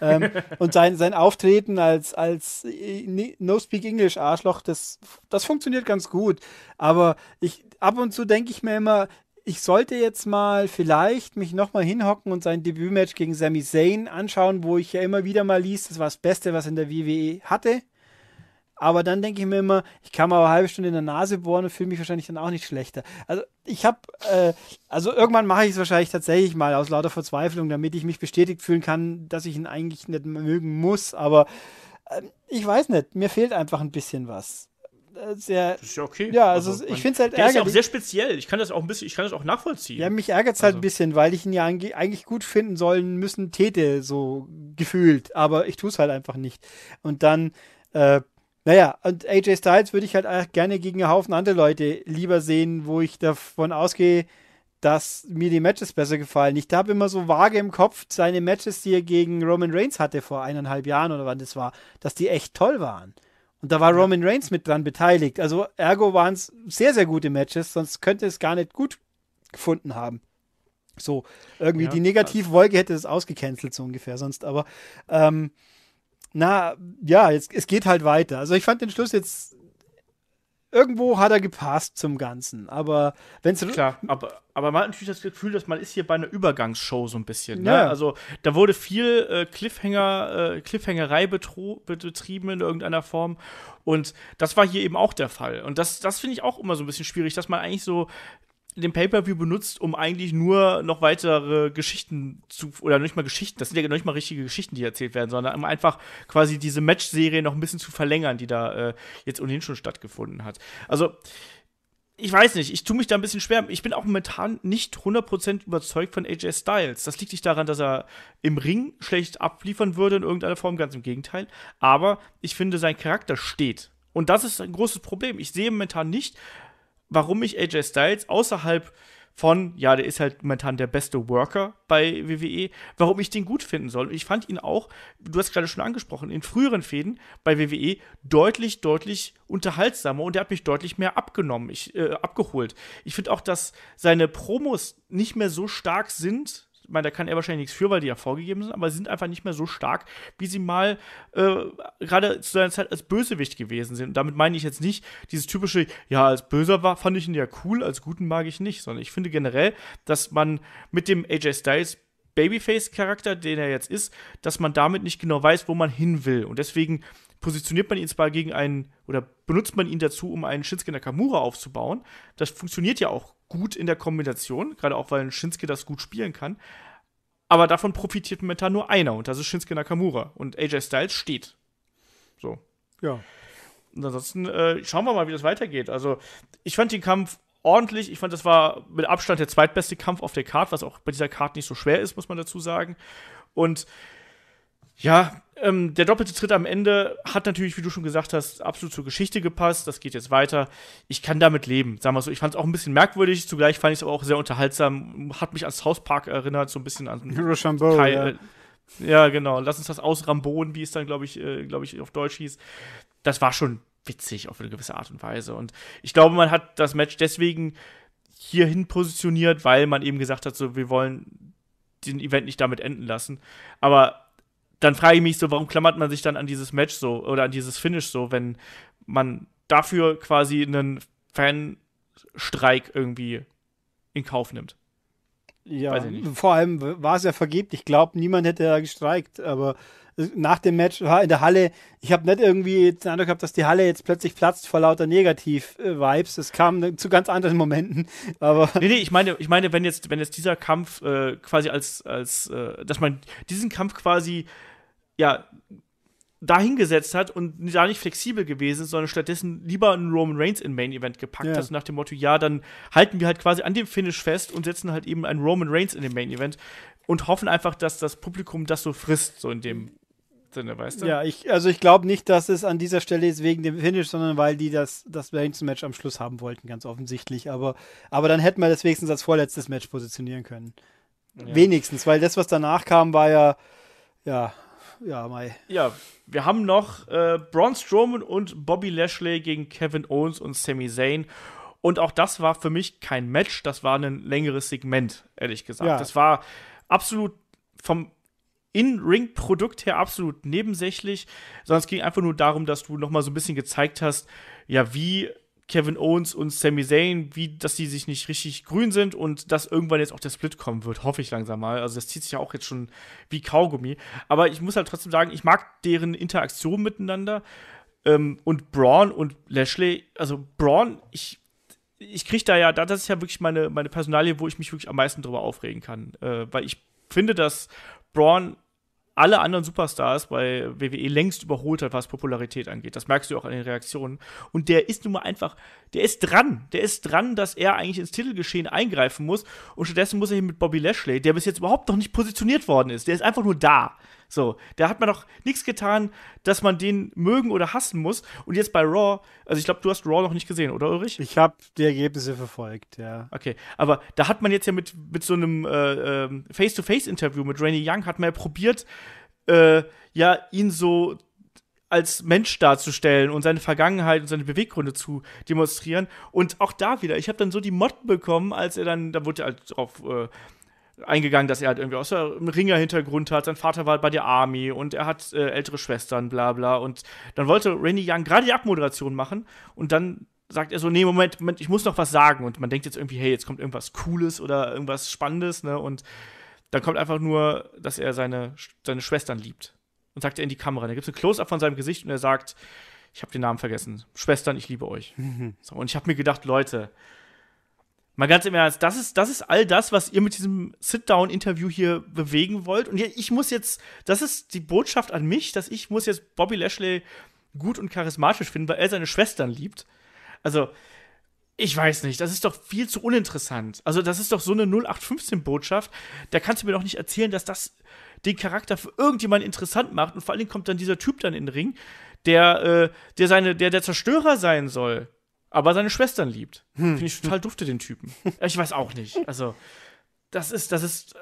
ähm, und sein, sein Auftreten als, als äh, No-Speak-English-Arschloch, das, das funktioniert ganz gut. Aber ich, ab und zu denke ich mir immer, ich sollte jetzt mal vielleicht mich nochmal hinhocken und sein Debütmatch gegen Sami Zayn anschauen, wo ich ja immer wieder mal liest, das war das Beste, was in der WWE hatte. Aber dann denke ich mir immer, ich kann mal eine halbe Stunde in der Nase bohren und fühle mich wahrscheinlich dann auch nicht schlechter. Also ich habe, äh, also irgendwann mache ich es wahrscheinlich tatsächlich mal aus lauter Verzweiflung, damit ich mich bestätigt fühlen kann, dass ich ihn eigentlich nicht mögen muss. Aber äh, ich weiß nicht, mir fehlt einfach ein bisschen was. Äh, sehr. Das ist ja okay. Ja, also, also ich finde es halt ärgerlich. Der ist ja auch sehr speziell. Ich kann das auch ein bisschen, ich kann das auch nachvollziehen. Ja, mich ärgert es halt also. ein bisschen, weil ich ihn ja eigentlich gut finden sollen müssen, täte so gefühlt. Aber ich tue es halt einfach nicht. Und dann, äh, naja, und AJ Styles würde ich halt gerne gegen einen Haufen andere Leute lieber sehen, wo ich davon ausgehe, dass mir die Matches besser gefallen. Ich habe immer so vage im Kopf seine Matches, die er gegen Roman Reigns hatte vor eineinhalb Jahren oder wann das war, dass die echt toll waren. Und da war ja. Roman Reigns mit dran beteiligt. Also ergo waren es sehr, sehr gute Matches, sonst könnte es gar nicht gut gefunden haben. So, irgendwie ja, die Negativwolke hätte es ausgecancelt, so ungefähr sonst. Aber ähm, na, ja, jetzt, es geht halt weiter. Also ich fand den Schluss jetzt irgendwo hat er gepasst zum Ganzen. Aber wenn es. Klar, aber, aber man hat natürlich das Gefühl, dass man ist hier bei einer Übergangsshow so ein bisschen. Ne? Ja. Ne? Also da wurde viel äh, Cliffhanger, äh, Cliffhangerei betrieben in irgendeiner Form. Und das war hier eben auch der Fall. Und das, das finde ich auch immer so ein bisschen schwierig, dass man eigentlich so den Pay-per-view benutzt, um eigentlich nur noch weitere Geschichten zu oder nicht mal Geschichten, das sind ja nicht mal richtige Geschichten, die erzählt werden, sondern um einfach quasi diese Match-Serie noch ein bisschen zu verlängern, die da äh, jetzt ohnehin schon stattgefunden hat. Also ich weiß nicht, ich tue mich da ein bisschen schwer. Ich bin auch momentan nicht 100% überzeugt von AJ Styles. Das liegt nicht daran, dass er im Ring schlecht abliefern würde in irgendeiner Form, ganz im Gegenteil. Aber ich finde, sein Charakter steht. Und das ist ein großes Problem. Ich sehe momentan nicht, warum ich AJ Styles außerhalb von, ja, der ist halt momentan der beste Worker bei WWE, warum ich den gut finden soll. ich fand ihn auch, du hast gerade schon angesprochen, in früheren Fäden bei WWE deutlich, deutlich unterhaltsamer und er hat mich deutlich mehr abgenommen, ich, äh, abgeholt. Ich finde auch, dass seine Promos nicht mehr so stark sind, ich meine, da kann er wahrscheinlich nichts für, weil die ja vorgegeben sind, aber sie sind einfach nicht mehr so stark, wie sie mal äh, gerade zu seiner Zeit als Bösewicht gewesen sind. Und damit meine ich jetzt nicht dieses typische, ja, als Böser war, fand ich ihn ja cool, als Guten mag ich nicht, sondern ich finde generell, dass man mit dem AJ Styles Babyface-Charakter, den er jetzt ist, dass man damit nicht genau weiß, wo man hin will. Und deswegen positioniert man ihn zwar gegen einen oder benutzt man ihn dazu, um einen Shinsuke Nakamura aufzubauen. Das funktioniert ja auch gut in der Kombination, gerade auch, weil Shinsuke das gut spielen kann. Aber davon profitiert momentan nur einer und das ist Shinsuke Nakamura. Und AJ Styles steht. So. Ja. Und ansonsten äh, schauen wir mal, wie das weitergeht. Also, ich fand den Kampf ordentlich. Ich fand, das war mit Abstand der zweitbeste Kampf auf der Karte, was auch bei dieser Karte nicht so schwer ist, muss man dazu sagen. Und ja, ähm, der doppelte Tritt am Ende hat natürlich, wie du schon gesagt hast, absolut zur Geschichte gepasst. Das geht jetzt weiter. Ich kann damit leben, sagen wir so. Ich fand es auch ein bisschen merkwürdig. Zugleich fand ich es aber auch sehr unterhaltsam. Hat mich an South Park erinnert, so ein bisschen an Rochambeau, Kai, ja. Äh, ja, genau. Lass uns das ausrambohen, wie es dann, glaube ich, äh, glaube ich, auf Deutsch hieß. Das war schon witzig auf eine gewisse Art und Weise. Und ich glaube, man hat das Match deswegen hierhin positioniert, weil man eben gesagt hat, so, wir wollen den Event nicht damit enden lassen. Aber dann frage ich mich so, warum klammert man sich dann an dieses Match so oder an dieses Finish so, wenn man dafür quasi einen Fanstreik irgendwie in Kauf nimmt. Ja, vor allem war es ja vergeblich. Ich glaube, niemand hätte da gestreikt, aber nach dem Match in der Halle, ich habe nicht irgendwie den Eindruck gehabt, dass die Halle jetzt plötzlich platzt vor lauter Negativ-Vibes. Das kam zu ganz anderen Momenten. Aber nee, nee, ich meine, ich meine, wenn jetzt, wenn jetzt dieser Kampf äh, quasi als, als äh, dass man diesen Kampf quasi ja dahingesetzt hat und da nicht flexibel gewesen ist, sondern stattdessen lieber einen Roman Reigns in Main Event gepackt ja. hat, nach dem Motto, ja, dann halten wir halt quasi an dem Finish fest und setzen halt eben einen Roman Reigns in den Main Event und hoffen einfach, dass das Publikum das so frisst, so in dem drin, weißt du? Ja, ich, also ich glaube nicht, dass es an dieser Stelle ist wegen dem Finish, sondern weil die das, das match am Schluss haben wollten, ganz offensichtlich. Aber, aber dann hätten wir das wenigstens als vorletztes Match positionieren können. Ja. Wenigstens, weil das, was danach kam, war ja, ja, ja, Mai. Ja, wir haben noch äh, Braun Strowman und Bobby Lashley gegen Kevin Owens und Sami Zayn. Und auch das war für mich kein Match, das war ein längeres Segment, ehrlich gesagt. Ja. Das war absolut vom in-Ring-Produkt her absolut nebensächlich, sondern es ging einfach nur darum, dass du nochmal so ein bisschen gezeigt hast, ja, wie Kevin Owens und Sami Zayn, wie, dass die sich nicht richtig grün sind und dass irgendwann jetzt auch der Split kommen wird, hoffe ich langsam mal. Also das zieht sich ja auch jetzt schon wie Kaugummi. Aber ich muss halt trotzdem sagen, ich mag deren Interaktion miteinander. Ähm, und Braun und Lashley, also Braun, ich, ich kriege da ja, das ist ja wirklich meine, meine Personalie, wo ich mich wirklich am meisten drüber aufregen kann. Äh, weil ich finde, dass Braun alle anderen Superstars bei WWE längst überholt hat, was Popularität angeht. Das merkst du auch an den Reaktionen. Und der ist nun mal einfach, der ist dran. Der ist dran, dass er eigentlich ins Titelgeschehen eingreifen muss. Und stattdessen muss er hier mit Bobby Lashley, der bis jetzt überhaupt noch nicht positioniert worden ist, der ist einfach nur da. So, da hat man doch nichts getan, dass man den mögen oder hassen muss. Und jetzt bei Raw, also ich glaube, du hast Raw noch nicht gesehen, oder Ulrich? Ich habe die Ergebnisse verfolgt, ja. Okay, aber da hat man jetzt ja mit, mit so einem äh, ähm, Face-to-Face-Interview mit Rainy Young, hat man ja probiert, äh, ja, ihn so als Mensch darzustellen und seine Vergangenheit und seine Beweggründe zu demonstrieren. Und auch da wieder, ich habe dann so die Motten bekommen, als er dann, da wurde er halt auf äh, eingegangen, dass er halt irgendwie aus einem Ringer-Hintergrund hat, sein Vater war halt bei der Army und er hat äh, ältere Schwestern, bla bla. Und dann wollte Randy Young gerade die Abmoderation machen und dann sagt er so, nee, Moment, Moment, ich muss noch was sagen. Und man denkt jetzt irgendwie, hey, jetzt kommt irgendwas Cooles oder irgendwas Spannendes, ne? Und dann kommt einfach nur, dass er seine, seine Schwestern liebt. Und sagt er in die Kamera. Da gibt es ein Close-Up von seinem Gesicht und er sagt, ich habe den Namen vergessen. Schwestern, ich liebe euch. Mhm. so, und ich habe mir gedacht, Leute, Mal ganz im Ernst, das ist, das ist all das, was ihr mit diesem Sit-Down-Interview hier bewegen wollt. Und ich muss jetzt, das ist die Botschaft an mich, dass ich muss jetzt Bobby Lashley gut und charismatisch finden, weil er seine Schwestern liebt. Also, ich weiß nicht, das ist doch viel zu uninteressant. Also, das ist doch so eine 0815-Botschaft. Da kannst du mir doch nicht erzählen, dass das den Charakter für irgendjemanden interessant macht. Und vor allen Dingen kommt dann dieser Typ dann in den Ring, der, äh, der, seine, der der Zerstörer sein soll aber seine Schwestern liebt. Hm. Finde ich total dufte den Typen. ich weiß auch nicht. Also, das ist, das ist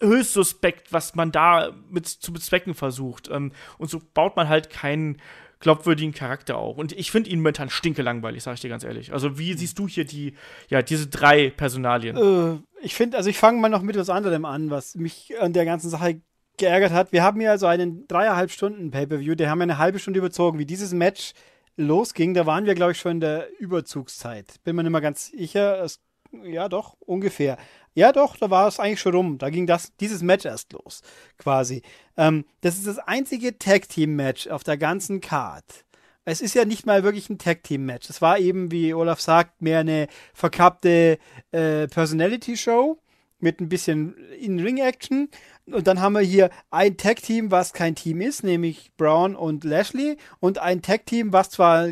äh, höchst suspekt, was man da mit zu bezwecken versucht. Ähm, und so baut man halt keinen glaubwürdigen Charakter auf. Und ich finde ihn momentan stinkelangweilig, sage ich dir ganz ehrlich. Also, wie hm. siehst du hier die, ja, diese drei Personalien? Äh, ich finde, also ich fange mal noch mit was anderem an, was mich an der ganzen Sache geärgert hat. Wir haben hier also einen dreieinhalb Stunden Pay-Per-View, der haben eine halbe Stunde überzogen, wie dieses Match losging, da waren wir, glaube ich, schon in der Überzugszeit. Bin mir nicht mehr ganz sicher. Es, ja, doch, ungefähr. Ja, doch, da war es eigentlich schon rum. Da ging das, dieses Match erst los, quasi. Ähm, das ist das einzige Tag-Team-Match auf der ganzen Card. Es ist ja nicht mal wirklich ein Tag-Team-Match. Es war eben, wie Olaf sagt, mehr eine verkappte äh, Personality-Show mit ein bisschen In-Ring-Action. Und dann haben wir hier ein Tag-Team, was kein Team ist, nämlich Brown und Lashley. Und ein Tag-Team, was zwar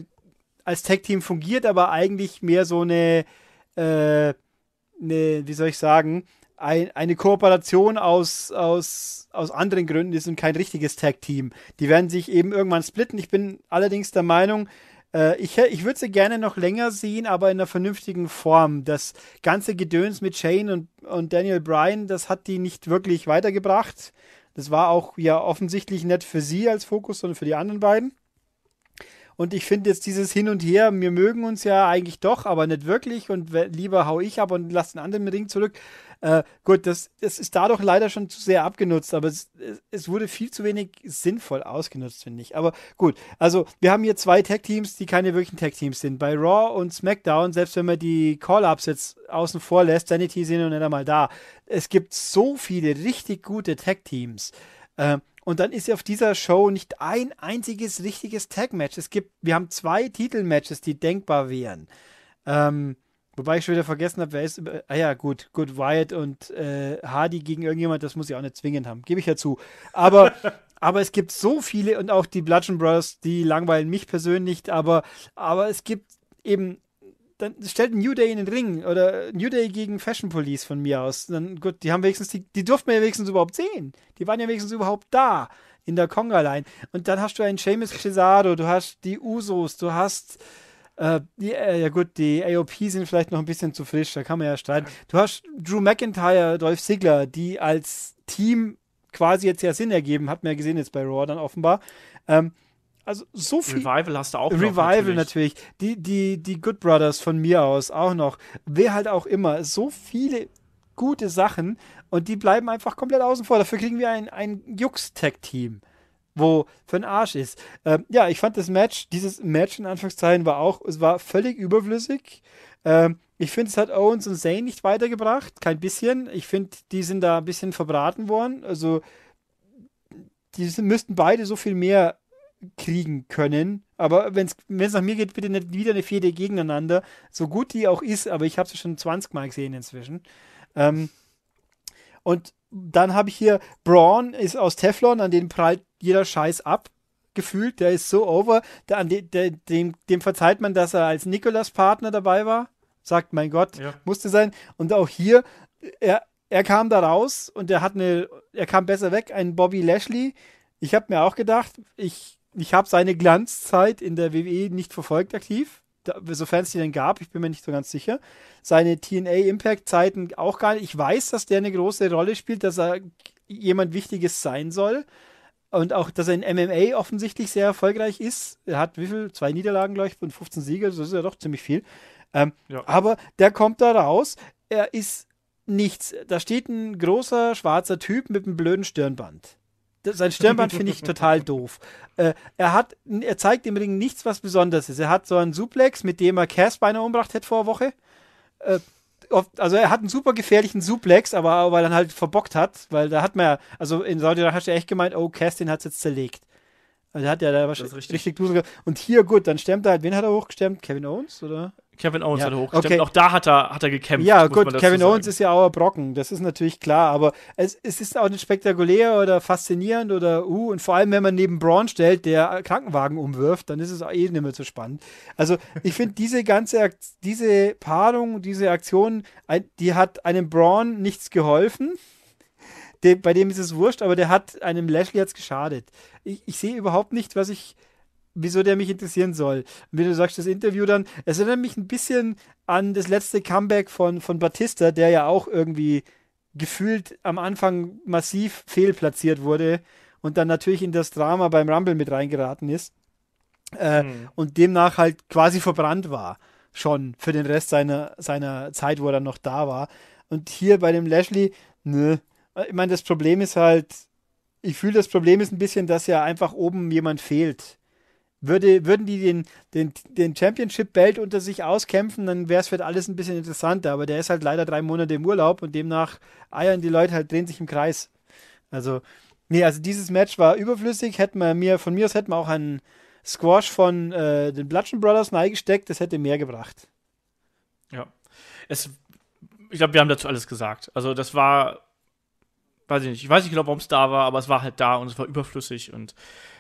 als Tag-Team fungiert, aber eigentlich mehr so eine, äh, eine wie soll ich sagen, ein, eine Kooperation aus, aus, aus anderen Gründen ist und kein richtiges Tag-Team. Die werden sich eben irgendwann splitten. Ich bin allerdings der Meinung, äh, ich ich würde sie gerne noch länger sehen, aber in einer vernünftigen Form. Das ganze Gedöns mit Shane und, und Daniel Bryan, das hat die nicht wirklich weitergebracht. Das war auch ja offensichtlich nicht für sie als Fokus, sondern für die anderen beiden. Und ich finde jetzt dieses Hin und Her, wir mögen uns ja eigentlich doch, aber nicht wirklich. Und lieber hau ich ab und lass den anderen Ring zurück. Äh, gut, das, das ist dadurch leider schon zu sehr abgenutzt, aber es, es wurde viel zu wenig sinnvoll ausgenutzt, finde ich. Aber gut, also wir haben hier zwei Tag-Teams, die keine wirklichen Tag-Teams sind. Bei Raw und SmackDown, selbst wenn man die Call-Ups jetzt außen vor lässt, Sanity sind noch nicht einmal da. Es gibt so viele richtig gute Tag-Teams. Äh, und dann ist ja auf dieser Show nicht ein einziges richtiges Tag-Match. Es gibt, wir haben zwei Titelmatches, die denkbar wären. Ähm, wobei ich schon wieder vergessen habe, wer ist. Äh, ah ja, gut, gut, Wyatt und äh, Hardy gegen irgendjemand, das muss ich auch nicht zwingend haben, gebe ich ja zu. Aber aber es gibt so viele und auch die Bludgeon Brothers, die langweilen mich persönlich, aber, aber es gibt eben dann stellt New Day in den Ring oder New Day gegen Fashion Police von mir aus. Dann, gut, die haben wenigstens, die, die durften wir ja wenigstens überhaupt sehen. Die waren ja wenigstens überhaupt da in der Conga Line. Und dann hast du einen Seamus Cesaro, du hast die Usos, du hast äh, die, äh, ja gut, die AOP sind vielleicht noch ein bisschen zu frisch, da kann man ja streiten. Du hast Drew McIntyre, Dolph Ziggler, die als Team quasi jetzt ja Sinn ergeben, hat man ja gesehen jetzt bei Raw dann offenbar. Ähm, also so viel. Revival hast du auch noch. Revival natürlich. natürlich. Die, die, die Good Brothers von mir aus auch noch. Wer halt auch immer. So viele gute Sachen und die bleiben einfach komplett außen vor. Dafür kriegen wir ein, ein Jux-Tech-Team, wo für ein Arsch ist. Ähm, ja, ich fand das Match, dieses Match in Anführungszeichen war auch, es war völlig überflüssig. Ähm, ich finde, es hat Owens und Zane nicht weitergebracht, kein bisschen. Ich finde, die sind da ein bisschen verbraten worden. Also, die sind, müssten beide so viel mehr kriegen können. Aber wenn es nach mir geht, bitte nicht wieder eine Fehde gegeneinander. So gut die auch ist, aber ich habe sie schon 20 Mal gesehen inzwischen. Ähm, und dann habe ich hier Braun ist aus Teflon, an den prallt jeder Scheiß ab gefühlt. Der ist so over. Der, de, de, dem, dem, verzeiht man, dass er als Nikolas Partner dabei war. Sagt, mein Gott, ja. musste sein. Und auch hier, er, er kam da raus und er hat eine, er kam besser weg, ein Bobby Lashley. Ich habe mir auch gedacht, ich ich habe seine Glanzzeit in der WWE nicht verfolgt aktiv, sofern es die denn gab, ich bin mir nicht so ganz sicher. Seine TNA Impact Zeiten auch gar nicht. Ich weiß, dass der eine große Rolle spielt, dass er jemand Wichtiges sein soll. Und auch, dass er in MMA offensichtlich sehr erfolgreich ist. Er hat wie viel? Zwei Niederlagen, glaube ich, und 15 Siege. Das ist ja doch ziemlich viel. Ähm, ja. Aber der kommt da raus. Er ist nichts. Da steht ein großer schwarzer Typ mit einem blöden Stirnband sein Stirnband finde ich total doof. Äh, er hat, er zeigt im Ring nichts, was besonders ist. Er hat so einen Suplex, mit dem er Cass beinahe umbracht hätte vor Woche. Äh, also er hat einen super gefährlichen Suplex, aber, aber dann halt verbockt hat, weil da hat man ja, also in Saudi-Arabien hast du ja echt gemeint, oh, Cass, den hat es jetzt zerlegt. Also hat ja da wahrscheinlich richtig, richtig Und hier, gut, dann stemmt er halt, wen hat er hochgestemmt? Kevin Owens, oder? Kevin Owens ja. hat hochgekämpft. Okay. Auch da hat er, hat er gekämpft. Ja, gut, Kevin so Owens ist ja auch Brocken, das ist natürlich klar, aber es, es ist auch nicht spektakulär oder faszinierend oder uh, und vor allem, wenn man neben Braun stellt, der Krankenwagen umwirft, dann ist es eh nicht mehr so spannend. Also, ich finde diese ganze, diese Paarung, diese Aktion, die hat einem Braun nichts geholfen. bei dem ist es wurscht, aber der hat einem Lashley jetzt geschadet. Ich, ich sehe überhaupt nicht, was ich, wieso der mich interessieren soll. Und wenn du sagst, das Interview dann, es erinnert mich ein bisschen an das letzte Comeback von, von Batista, der ja auch irgendwie gefühlt am Anfang massiv fehlplatziert wurde und dann natürlich in das Drama beim Rumble mit reingeraten ist äh, mhm. und demnach halt quasi verbrannt war schon für den Rest seiner, seiner Zeit, wo er dann noch da war. Und hier bei dem Lashley, nö. Ich meine, das Problem ist halt, ich fühle, das Problem ist ein bisschen, dass ja einfach oben jemand fehlt würde, würden die den, den, den Championship-Belt unter sich auskämpfen, dann wäre es für alles ein bisschen interessanter. Aber der ist halt leider drei Monate im Urlaub und demnach eiern die Leute halt, drehen sich im Kreis. Also, nee, also dieses Match war überflüssig. Hätten wir mir, von mir aus hätten wir auch einen Squash von äh, den Bludgeon Brothers neigesteckt. Das hätte mehr gebracht. Ja. Es, ich glaube, wir haben dazu alles gesagt. Also, das war, weiß ich nicht, ich weiß nicht genau, warum es da war, aber es war halt da und es war überflüssig und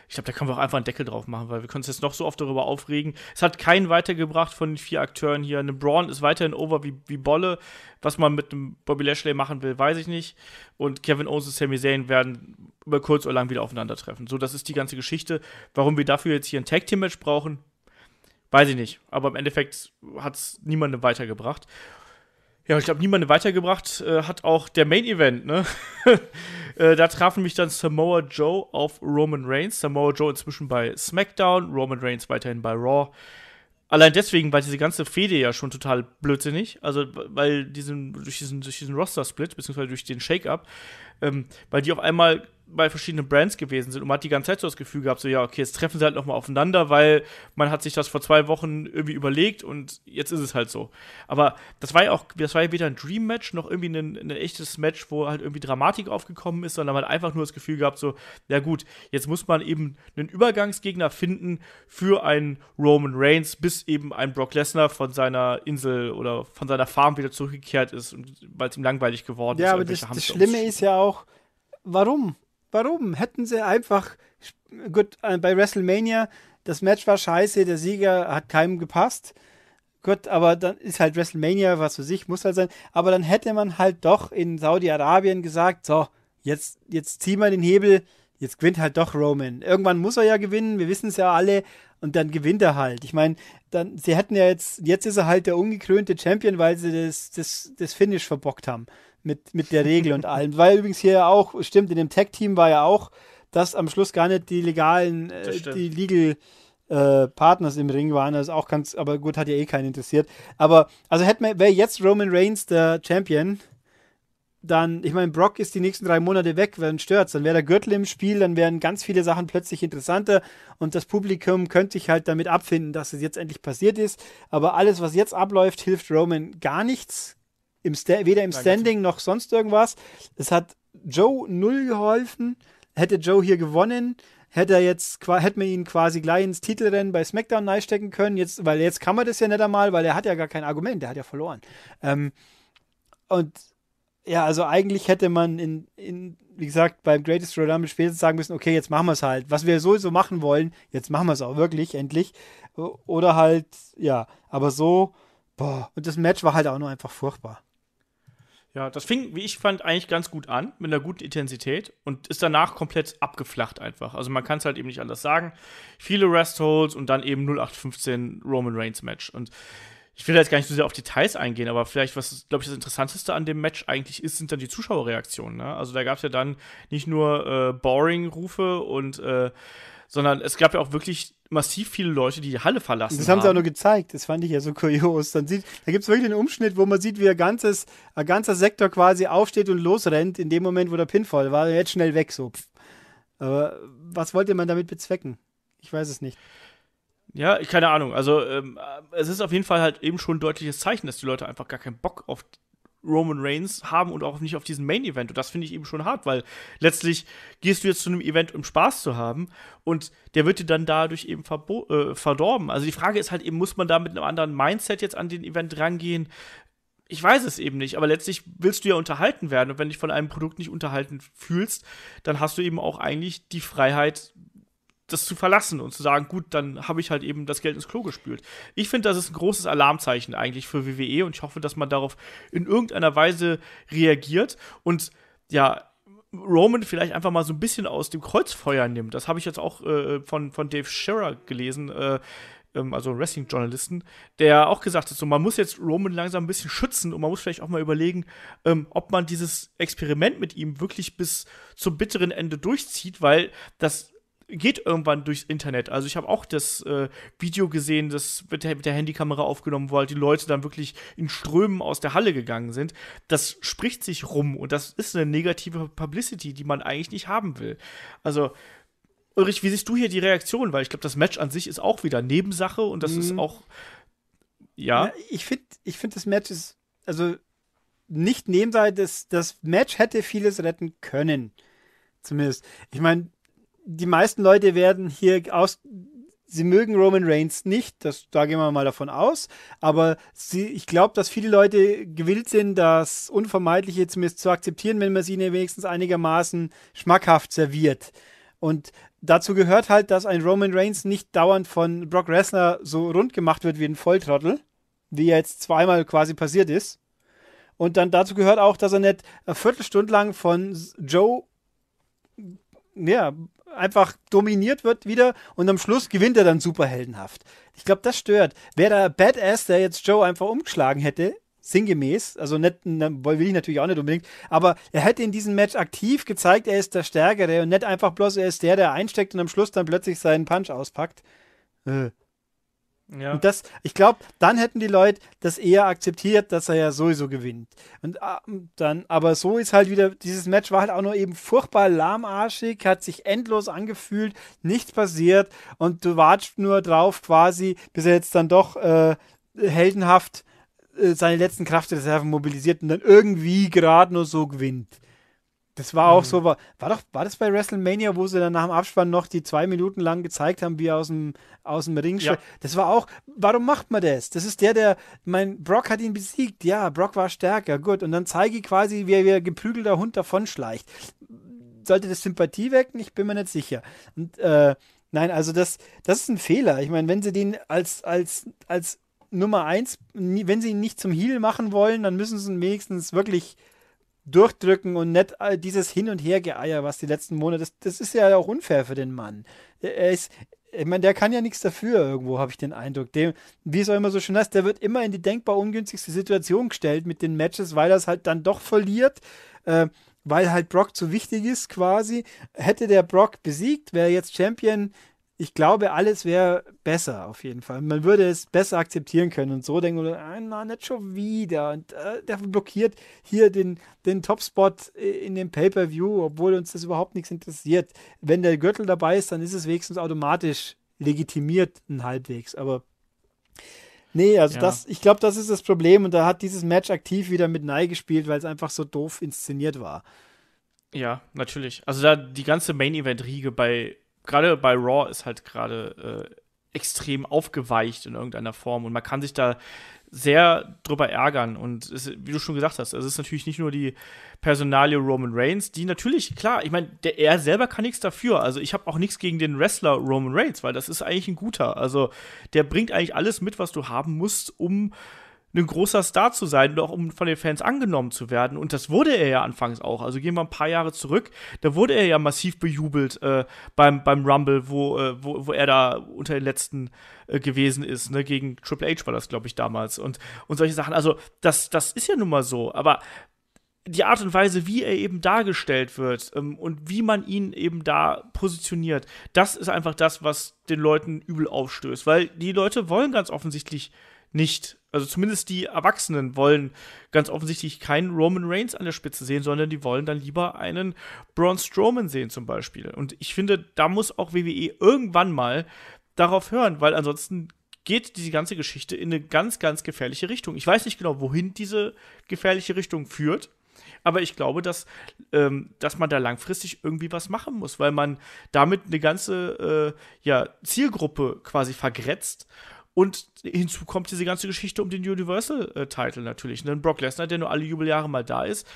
ich glaube, da können wir auch einfach einen Deckel drauf machen, weil wir können uns jetzt noch so oft darüber aufregen. Es hat keinen weitergebracht von den vier Akteuren hier. Eine Braun ist weiterhin over wie, wie Bolle. Was man mit einem Bobby Lashley machen will, weiß ich nicht. Und Kevin Owens und Sami Zayn werden über kurz oder lang wieder aufeinandertreffen. So, das ist die ganze Geschichte. Warum wir dafür jetzt hier ein Tag-Team-Match brauchen, weiß ich nicht. Aber im Endeffekt hat es niemandem weitergebracht. Ja, ich glaube, niemanden weitergebracht äh, hat auch der Main Event, ne? äh, da trafen mich dann Samoa Joe auf Roman Reigns. Samoa Joe inzwischen bei SmackDown, Roman Reigns weiterhin bei Raw. Allein deswegen war diese ganze Fehde ja schon total blödsinnig. Also, weil diesen, durch diesen, durch diesen Roster-Split, beziehungsweise durch den Shake-Up, ähm, weil die auf einmal bei verschiedenen Brands gewesen sind und man hat die ganze Zeit so das Gefühl gehabt, so ja, okay, jetzt treffen sie halt nochmal aufeinander, weil man hat sich das vor zwei Wochen irgendwie überlegt und jetzt ist es halt so. Aber das war ja auch, das war ja weder ein Dream-Match noch irgendwie ein, ein, echtes Match, wo halt irgendwie Dramatik aufgekommen ist, sondern man hat einfach nur das Gefühl gehabt, so, ja gut, jetzt muss man eben einen Übergangsgegner finden für einen Roman Reigns, bis eben ein Brock Lesnar von seiner Insel oder von seiner Farm wieder zurückgekehrt ist weil es ihm langweilig geworden ja, ist. Ja, aber das, das Schlimme ist ja auch, warum? Warum? Hätten sie einfach, gut, äh, bei WrestleMania, das Match war scheiße, der Sieger hat keinem gepasst. Gut, aber dann ist halt WrestleMania, was für sich muss halt sein. Aber dann hätte man halt doch in Saudi-Arabien gesagt, so, jetzt, jetzt ziehen wir den Hebel, jetzt gewinnt halt doch Roman. Irgendwann muss er ja gewinnen, wir wissen es ja alle, und dann gewinnt er halt. Ich meine, dann, sie hätten ja jetzt, jetzt ist er halt der ungekrönte Champion, weil sie das, das, das Finish verbockt haben mit, mit der Regel und allem. Weil übrigens hier ja auch, stimmt, in dem Tech-Team war ja auch, dass am Schluss gar nicht die legalen, äh, die Legal äh, Partners im Ring waren. Das ist auch ganz, aber gut, hat ja eh keinen interessiert. Aber, also wäre jetzt Roman Reigns der Champion, dann, ich meine, Brock ist die nächsten drei Monate weg, wenn stört, dann wäre der Gürtel im Spiel, dann wären ganz viele Sachen plötzlich interessanter und das Publikum könnte sich halt damit abfinden, dass es jetzt endlich passiert ist. Aber alles, was jetzt abläuft, hilft Roman gar nichts, im weder im Standing noch sonst irgendwas. Es hat Joe null geholfen. Hätte Joe hier gewonnen, hätte er jetzt, hätte man ihn quasi gleich ins Titelrennen bei SmackDown reinstecken können, jetzt, weil jetzt kann man das ja nicht einmal, weil er hat ja gar kein Argument, der hat ja verloren. Ähm, und ja, also eigentlich hätte man in, in wie gesagt, beim Greatest Royal Rumble spätestens sagen müssen, okay, jetzt machen wir es halt. Was wir sowieso machen wollen, jetzt machen wir es auch wirklich, endlich. Oder halt, ja, aber so, boah, und das Match war halt auch nur einfach furchtbar. Ja, das fing, wie ich fand, eigentlich ganz gut an, mit einer guten Intensität und ist danach komplett abgeflacht einfach. Also man kann es halt eben nicht anders sagen. Viele Rest-Holds und dann eben 0815 Roman Reigns-Match. Und ich will da jetzt gar nicht so sehr auf Details eingehen, aber vielleicht, was, glaube ich, das Interessanteste an dem Match eigentlich ist, sind dann die Zuschauerreaktionen. Ne? Also da gab es ja dann nicht nur äh, Boring-Rufe und äh, sondern es gab ja auch wirklich massiv viele Leute die, die Halle verlassen Das haben sie auch nur gezeigt, das fand ich ja so kurios. Dann sieht, da gibt es wirklich einen Umschnitt, wo man sieht, wie ein, ganzes, ein ganzer Sektor quasi aufsteht und losrennt, in dem Moment, wo der Pin voll war, jetzt schnell weg so. Aber was wollte man damit bezwecken? Ich weiß es nicht. Ja, keine Ahnung. Also ähm, es ist auf jeden Fall halt eben schon ein deutliches Zeichen, dass die Leute einfach gar keinen Bock auf Roman Reigns haben und auch nicht auf diesen Main Event. Und das finde ich eben schon hart, weil letztlich gehst du jetzt zu einem Event, um Spaß zu haben und der wird dir dann dadurch eben äh, verdorben. Also die Frage ist halt eben, muss man da mit einem anderen Mindset jetzt an den Event rangehen? ich weiß es eben nicht, aber letztlich willst du ja unterhalten werden. Und wenn du dich von einem Produkt nicht unterhalten fühlst, dann hast du eben auch eigentlich die Freiheit, das zu verlassen und zu sagen, gut, dann habe ich halt eben das Geld ins Klo gespült. Ich finde, das ist ein großes Alarmzeichen eigentlich für WWE und ich hoffe, dass man darauf in irgendeiner Weise reagiert und ja, Roman vielleicht einfach mal so ein bisschen aus dem Kreuzfeuer nimmt. Das habe ich jetzt auch äh, von, von Dave Scherer gelesen, äh, ähm, also Wrestling-Journalisten, der auch gesagt hat, so, man muss jetzt Roman langsam ein bisschen schützen und man muss vielleicht auch mal überlegen, ähm, ob man dieses Experiment mit ihm wirklich bis zum bitteren Ende durchzieht, weil das geht irgendwann durchs Internet. Also ich habe auch das äh, Video gesehen, das mit der, mit der, Handykamera aufgenommen, wurde, halt die Leute dann wirklich in Strömen aus der Halle gegangen sind. Das spricht sich rum und das ist eine negative Publicity, die man eigentlich nicht haben will. Also Ulrich, wie siehst du hier die Reaktion? Weil ich glaube, das Match an sich ist auch wieder Nebensache und das mhm. ist auch ja. ja ich finde, ich finde das Match ist also nicht Nebensache. Das, das Match hätte vieles retten können zumindest. Ich meine, die meisten Leute werden hier aus. Sie mögen Roman Reigns nicht, das, da gehen wir mal davon aus. Aber sie, ich glaube, dass viele Leute gewillt sind, das Unvermeidliche zumindest zu akzeptieren, wenn man sie ihnen wenigstens einigermaßen schmackhaft serviert. Und dazu gehört halt, dass ein Roman Reigns nicht dauernd von Brock Lesnar so rund gemacht wird wie ein Volltrottel, wie jetzt zweimal quasi passiert ist. Und dann dazu gehört auch, dass er nicht eine Viertelstunde lang von Joe ja, einfach dominiert wird wieder und am Schluss gewinnt er dann superheldenhaft. Ich glaube, das stört. Wäre der Badass, der jetzt Joe einfach umgeschlagen hätte, sinngemäß, also nicht, will ich natürlich auch nicht unbedingt, aber er hätte in diesem Match aktiv gezeigt, er ist der Stärkere und nicht einfach bloß, er ist der, der einsteckt und am Schluss dann plötzlich seinen Punch auspackt. Äh. Ja. Und das, ich glaube, dann hätten die Leute das eher akzeptiert, dass er ja sowieso gewinnt. Ah, und dann, aber so ist halt wieder, dieses Match war halt auch nur eben furchtbar lahmarschig, hat sich endlos angefühlt, nichts passiert und du wartest nur drauf quasi, bis er jetzt dann doch äh, heldenhaft äh, seine letzten Kraftreserven mobilisiert und dann irgendwie gerade nur so gewinnt. Das war auch mhm. so, war, war doch, war das bei WrestleMania, wo sie dann nach dem Abspann noch die zwei Minuten lang gezeigt haben, wie er aus dem, aus dem Ring ja. Das war auch, warum macht man das? Das ist der, der, mein, Brock hat ihn besiegt, ja, Brock war stärker, gut. Und dann zeige ich quasi, wie er wie ein geprügelter Hund davonschleicht. Sollte das Sympathie wecken? Ich bin mir nicht sicher. Und, äh, nein, also das, das ist ein Fehler. Ich meine, wenn sie den als, als, als Nummer eins, wenn sie ihn nicht zum Heal machen wollen, dann müssen sie ihn wenigstens wirklich durchdrücken und nicht all dieses Hin- und Hergeeier, was die letzten Monate, das, das ist ja auch unfair für den Mann. Er ist, ich meine, der kann ja nichts dafür, irgendwo habe ich den Eindruck. Dem, wie es auch immer so schön heißt, der wird immer in die denkbar ungünstigste Situation gestellt mit den Matches, weil er es halt dann doch verliert, äh, weil halt Brock zu wichtig ist quasi. Hätte der Brock besiegt, wäre jetzt Champion, ich glaube, alles wäre besser auf jeden Fall. Man würde es besser akzeptieren können und so denken, ah, na, nicht schon wieder. Und äh, der blockiert hier den, den Top-Spot äh, in dem Pay-Per-View, obwohl uns das überhaupt nichts interessiert. Wenn der Gürtel dabei ist, dann ist es wenigstens automatisch legitimiert ein halbwegs. Aber nee, also ja. das, ich glaube, das ist das Problem und da hat dieses Match aktiv wieder mit Nei gespielt, weil es einfach so doof inszeniert war. Ja, natürlich. Also da die ganze Main-Event-Riege bei gerade bei Raw ist halt gerade äh, extrem aufgeweicht in irgendeiner Form und man kann sich da sehr drüber ärgern. Und es, wie du schon gesagt hast, also es ist natürlich nicht nur die Personalie Roman Reigns, die natürlich, klar, ich meine, er selber kann nichts dafür. Also ich habe auch nichts gegen den Wrestler Roman Reigns, weil das ist eigentlich ein guter. Also der bringt eigentlich alles mit, was du haben musst, um ein großer Star zu sein und auch um von den Fans angenommen zu werden. Und das wurde er ja anfangs auch. Also gehen wir ein paar Jahre zurück, da wurde er ja massiv bejubelt äh, beim, beim Rumble, wo, äh, wo, wo er da unter den letzten äh, gewesen ist. Ne? Gegen Triple H war das, glaube ich, damals. Und, und solche Sachen. Also, das, das ist ja nun mal so. Aber die Art und Weise, wie er eben dargestellt wird ähm, und wie man ihn eben da positioniert, das ist einfach das, was den Leuten übel aufstößt, weil die Leute wollen ganz offensichtlich nicht also zumindest die Erwachsenen wollen ganz offensichtlich keinen Roman Reigns an der Spitze sehen, sondern die wollen dann lieber einen Braun Strowman sehen zum Beispiel. Und ich finde, da muss auch WWE irgendwann mal darauf hören, weil ansonsten geht diese ganze Geschichte in eine ganz, ganz gefährliche Richtung. Ich weiß nicht genau, wohin diese gefährliche Richtung führt. Aber ich glaube, dass, ähm, dass man da langfristig irgendwie was machen muss, weil man damit eine ganze äh, ja, Zielgruppe quasi vergrätzt und hinzu kommt diese ganze Geschichte um den Universal-Title natürlich. Ne? Brock Lesnar, der nur alle Jubeljahre mal da ist.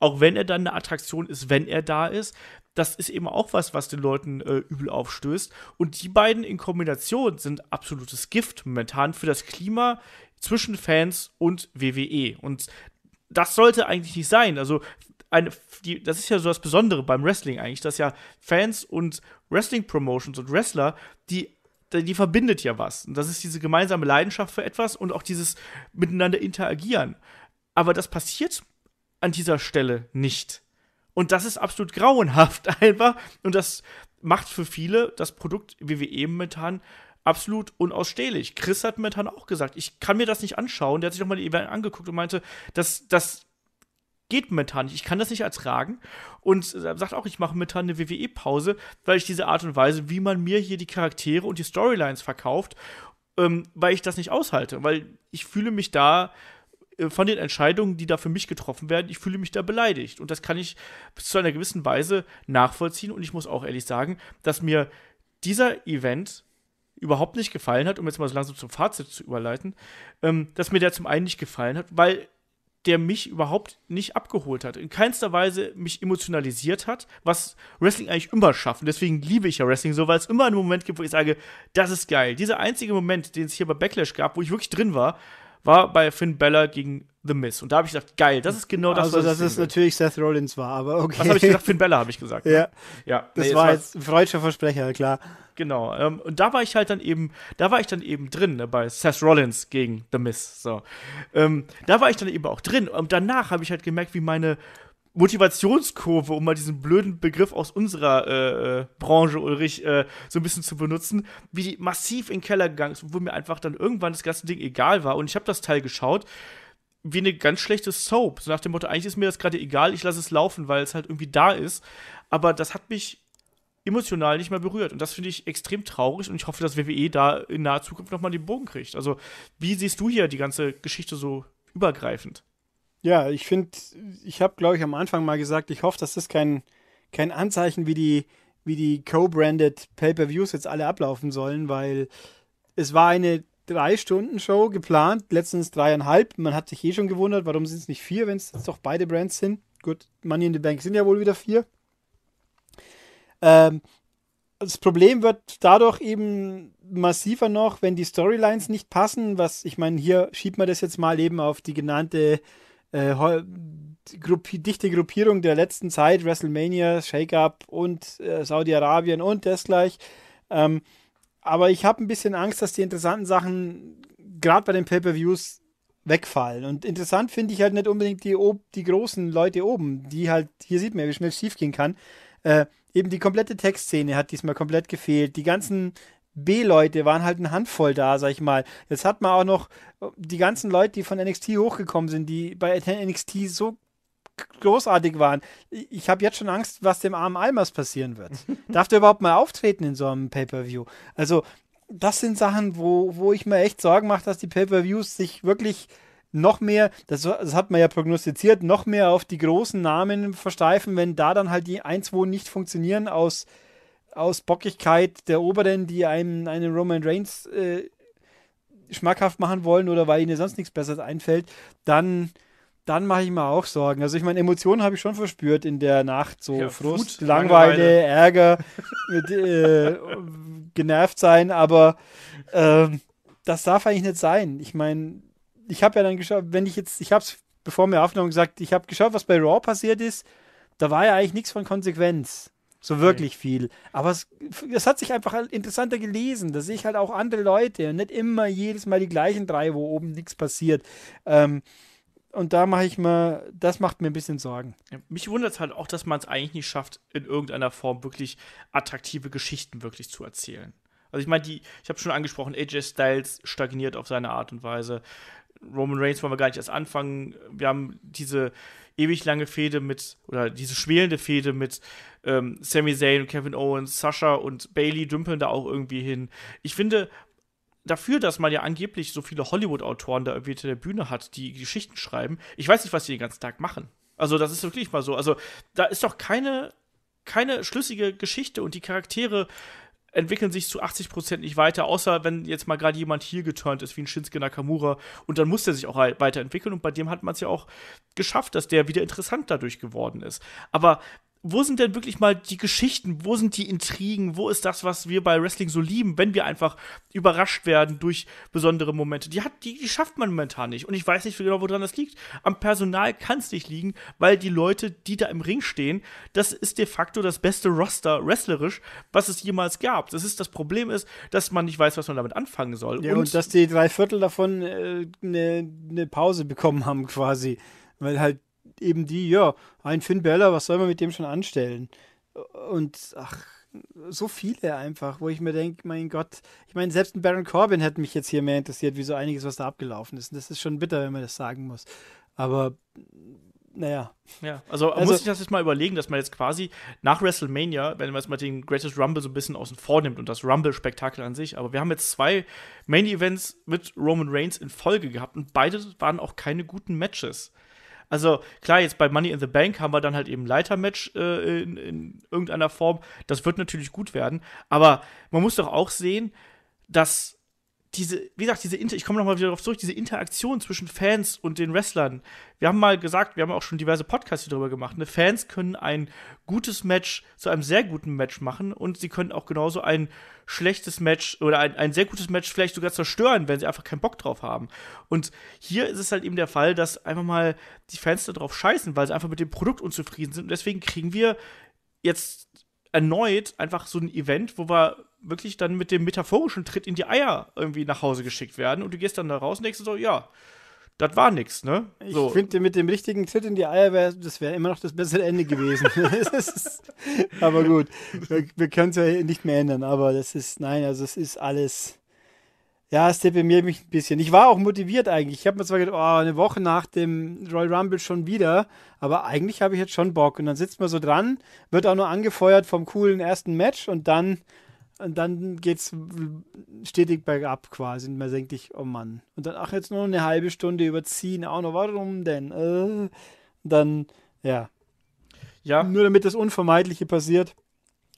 Auch wenn er dann eine Attraktion ist, wenn er da ist, das ist eben auch was, was den Leuten äh, übel aufstößt. Und die beiden in Kombination sind absolutes Gift momentan für das Klima zwischen Fans und WWE. Und das sollte eigentlich nicht sein. Also, eine, die, das ist ja so das Besondere beim Wrestling eigentlich, dass ja Fans und Wrestling-Promotions und Wrestler, die äh, die verbindet ja was. Und das ist diese gemeinsame Leidenschaft für etwas und auch dieses miteinander interagieren. Aber das passiert an dieser Stelle nicht. Und das ist absolut grauenhaft einfach. Und das macht für viele das Produkt WWE momentan absolut unausstehlich. Chris hat momentan auch gesagt, ich kann mir das nicht anschauen. Der hat sich nochmal die Event angeguckt und meinte, dass das geht momentan nicht. Ich kann das nicht ertragen. Und sagt auch, ich mache momentan eine WWE-Pause, weil ich diese Art und Weise, wie man mir hier die Charaktere und die Storylines verkauft, ähm, weil ich das nicht aushalte. Weil ich fühle mich da äh, von den Entscheidungen, die da für mich getroffen werden, ich fühle mich da beleidigt. Und das kann ich bis zu einer gewissen Weise nachvollziehen. Und ich muss auch ehrlich sagen, dass mir dieser Event überhaupt nicht gefallen hat, um jetzt mal so langsam zum Fazit zu überleiten, ähm, dass mir der zum einen nicht gefallen hat, weil der mich überhaupt nicht abgeholt hat, in keinster Weise mich emotionalisiert hat, was Wrestling eigentlich immer schafft. Und deswegen liebe ich ja Wrestling so, weil es immer einen Moment gibt, wo ich sage, das ist geil. Dieser einzige Moment, den es hier bei Backlash gab, wo ich wirklich drin war, war bei Finn Bella gegen The Miz. Und da habe ich gesagt, geil, das ist genau das, also, was dass es natürlich Seth Rollins war, aber okay. Was habe ich gesagt? Finn Bella habe ich gesagt. ja. ja. Das nee, war jetzt ein freudscher Versprecher, klar. Genau. Ähm, und da war ich halt dann eben, da war ich dann eben drin, ne, bei Seth Rollins gegen The Miz. So. Ähm, da war ich dann eben auch drin. Und danach habe ich halt gemerkt, wie meine, Motivationskurve, um mal diesen blöden Begriff aus unserer äh, äh, Branche, Ulrich, äh, so ein bisschen zu benutzen, wie die massiv in den Keller gegangen ist, wo mir einfach dann irgendwann das ganze Ding egal war. Und ich habe das Teil geschaut, wie eine ganz schlechte Soap. So nach dem Motto, eigentlich ist mir das gerade egal, ich lasse es laufen, weil es halt irgendwie da ist. Aber das hat mich emotional nicht mehr berührt. Und das finde ich extrem traurig und ich hoffe, dass WWE da in naher Zukunft nochmal den Bogen kriegt. Also, wie siehst du hier die ganze Geschichte so übergreifend? Ja, ich finde, ich habe, glaube ich, am Anfang mal gesagt, ich hoffe, dass das kein, kein Anzeichen, wie die, wie die co-branded Pay-per-Views jetzt alle ablaufen sollen, weil es war eine Drei-Stunden-Show geplant, letztens dreieinhalb. Man hat sich eh schon gewundert, warum sind es nicht vier, wenn es doch beide Brands sind. Gut, Money in the Bank sind ja wohl wieder vier. Ähm, das Problem wird dadurch eben massiver noch, wenn die Storylines nicht passen. Was ich meine, hier schiebt man das jetzt mal eben auf die genannte äh, Gruppi dichte Gruppierung der letzten Zeit, WrestleMania, Shake-Up und äh, Saudi-Arabien und desgleich. Ähm, aber ich habe ein bisschen Angst, dass die interessanten Sachen gerade bei den Pay-Per-Views wegfallen. Und interessant finde ich halt nicht unbedingt die, die großen Leute oben, die halt, hier sieht man, wie schnell es schief gehen kann. Äh, eben die komplette Textszene hat diesmal komplett gefehlt. Die ganzen B-Leute waren halt eine Handvoll da, sag ich mal. Jetzt hat man auch noch äh, die ganzen Leute, die von NXT hochgekommen sind, die bei NXT so großartig waren. Ich habe jetzt schon Angst, was dem armen Almas passieren wird. Darf der überhaupt mal auftreten in so einem Pay-Per-View? Also, das sind Sachen, wo, wo ich mir echt Sorgen mache, dass die Pay-Per-Views sich wirklich noch mehr, das, das, hat man ja prognostiziert, noch mehr auf die großen Namen versteifen, wenn da dann halt die ein, zwei nicht funktionieren aus aus Bockigkeit der Oberen, die einem einen Roman Reigns äh, schmackhaft machen wollen oder weil ihnen sonst nichts Besseres einfällt, dann, dann mache ich mir auch Sorgen. Also ich meine, Emotionen habe ich schon verspürt in der Nacht. So ja, Frust, Food, Langweile, Langeweile. Ärger, mit, äh, genervt sein, aber äh, das darf eigentlich nicht sein. Ich meine, ich habe ja dann geschaut, wenn ich jetzt, ich habe es bevor mir Aufnahme gesagt, ich habe geschaut, was bei Raw passiert ist. Da war ja eigentlich nichts von Konsequenz. So wirklich okay. viel. Aber es, es hat sich einfach halt interessanter gelesen. Da sehe ich halt auch andere Leute und nicht immer jedes Mal die gleichen drei, wo oben nichts passiert. Ähm, und da mache ich mir, das macht mir ein bisschen Sorgen. Mich wundert es halt auch, dass man es eigentlich nicht schafft, in irgendeiner Form wirklich attraktive Geschichten wirklich zu erzählen. Also ich meine, die, ich habe schon angesprochen, AJ Styles stagniert auf seine Art und Weise. Roman Reigns wollen wir gar nicht erst anfangen. Wir haben diese ewig lange Fehde mit, oder diese schwelende Fehde mit ähm, Sami Zayn und Kevin Owens, Sascha und Bailey dümpeln da auch irgendwie hin. Ich finde, dafür, dass man ja angeblich so viele Hollywood-Autoren da irgendwie hinter der Bühne hat, die Geschichten schreiben, ich weiß nicht, was die den ganzen Tag machen. Also, das ist wirklich mal so. Also, da ist doch keine, keine schlüssige Geschichte und die Charaktere entwickeln sich zu 80% nicht weiter, außer wenn jetzt mal gerade jemand hier geturnt ist, wie ein Shinsuke Nakamura. Und dann muss der sich auch halt weiterentwickeln. Und bei dem hat man es ja auch geschafft, dass der wieder interessant dadurch geworden ist. Aber wo sind denn wirklich mal die Geschichten, wo sind die Intrigen, wo ist das, was wir bei Wrestling so lieben, wenn wir einfach überrascht werden durch besondere Momente? Die, hat, die, die schafft man momentan nicht. Und ich weiß nicht genau, woran das liegt. Am Personal kann es nicht liegen, weil die Leute, die da im Ring stehen, das ist de facto das beste Roster wrestlerisch, was es jemals gab. Das ist das Problem ist, dass man nicht weiß, was man damit anfangen soll. Ja, und, und dass die drei Viertel davon eine äh, ne, ne Pause bekommen haben quasi weil halt eben die, ja, ein Finn Beller, was soll man mit dem schon anstellen? Und ach, so viele einfach, wo ich mir denke, mein Gott, ich meine, selbst ein Baron Corbin hätte mich jetzt hier mehr interessiert, wie so einiges, was da abgelaufen ist. Und das ist schon bitter, wenn man das sagen muss. Aber naja. Ja, also, also muss ich das jetzt mal überlegen, dass man jetzt quasi nach WrestleMania, wenn man jetzt mal den Greatest Rumble so ein bisschen außen vor nimmt und das Rumble-Spektakel an sich, aber wir haben jetzt zwei Main-Events mit Roman Reigns in Folge gehabt und beide waren auch keine guten Matches. Also klar, jetzt bei Money in the Bank haben wir dann halt eben Leitermatch äh, in, in irgendeiner Form. Das wird natürlich gut werden. Aber man muss doch auch sehen, dass diese, wie gesagt, diese Inter ich komme nochmal wieder darauf zurück, diese Interaktion zwischen Fans und den Wrestlern. Wir haben mal gesagt, wir haben auch schon diverse Podcasts hier drüber gemacht. Ne? Fans können ein gutes Match zu einem sehr guten Match machen und sie können auch genauso ein schlechtes Match oder ein, ein sehr gutes Match vielleicht sogar zerstören, wenn sie einfach keinen Bock drauf haben. Und hier ist es halt eben der Fall, dass einfach mal die Fans darauf scheißen, weil sie einfach mit dem Produkt unzufrieden sind. Und deswegen kriegen wir jetzt erneut einfach so ein Event, wo wir wirklich dann mit dem metaphorischen Tritt in die Eier irgendwie nach Hause geschickt werden und du gehst dann da raus und denkst so, ja, das war nix, ne? So. Ich finde, mit dem richtigen Tritt in die Eier wäre das wäre immer noch das bessere Ende gewesen. aber gut, wir, wir können es ja nicht mehr ändern, aber das ist, nein, also es ist alles ja, es deprimiert mich ein bisschen. Ich war auch motiviert eigentlich. Ich habe mir zwar gedacht, oh, eine Woche nach dem Royal Rumble schon wieder, aber eigentlich habe ich jetzt schon Bock. Und dann sitzt man so dran, wird auch nur angefeuert vom coolen ersten Match und dann, und dann geht's stetig bergab quasi. Und man denkt sich, oh Mann. Und dann, ach, jetzt nur eine halbe Stunde überziehen, auch noch, warum denn? Äh, dann, ja. Ja. Nur damit das Unvermeidliche passiert.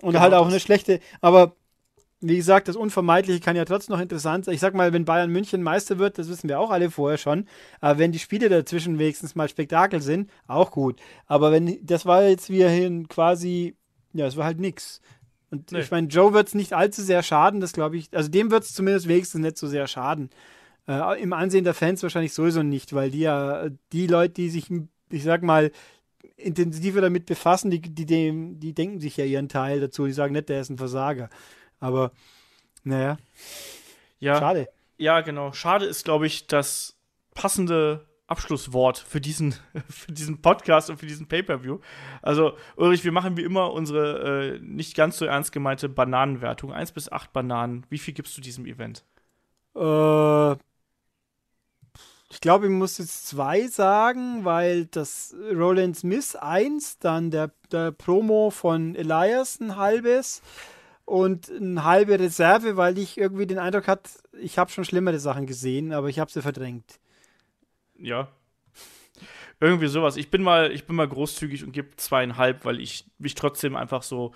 Und genau, halt auch eine schlechte, aber wie gesagt, das Unvermeidliche kann ja trotzdem noch interessant sein. Ich sag mal, wenn Bayern München Meister wird, das wissen wir auch alle vorher schon. Aber äh, wenn die Spiele dazwischen wenigstens mal Spektakel sind, auch gut. Aber wenn das war jetzt wie hin quasi, ja, es war halt nix. Und nee. ich meine, Joe wird es nicht allzu sehr schaden, das glaube ich. Also dem wird es zumindest wenigstens nicht so sehr schaden. Äh, Im Ansehen der Fans wahrscheinlich sowieso nicht, weil die ja die Leute, die sich, ich sag mal, intensiver damit befassen, die, die, dem, die denken sich ja ihren Teil dazu. Die sagen nicht, der ist ein Versager. Aber naja. Ja, Schade. Ja, genau. Schade ist, glaube ich, das passende Abschlusswort für diesen, für diesen Podcast und für diesen Pay-Per-View. Also, Ulrich, wir machen wie immer unsere äh, nicht ganz so ernst gemeinte Bananenwertung. Eins bis acht Bananen. Wie viel gibst du diesem Event? Äh, ich glaube, ich muss jetzt zwei sagen, weil das Roland Smith eins, dann der, der Promo von Elias ein halbes und eine halbe Reserve, weil ich irgendwie den Eindruck hatte, ich habe schon schlimmere Sachen gesehen, aber ich habe sie verdrängt. Ja. Irgendwie sowas. Ich bin mal, ich bin mal großzügig und gebe zweieinhalb, weil ich mich trotzdem einfach so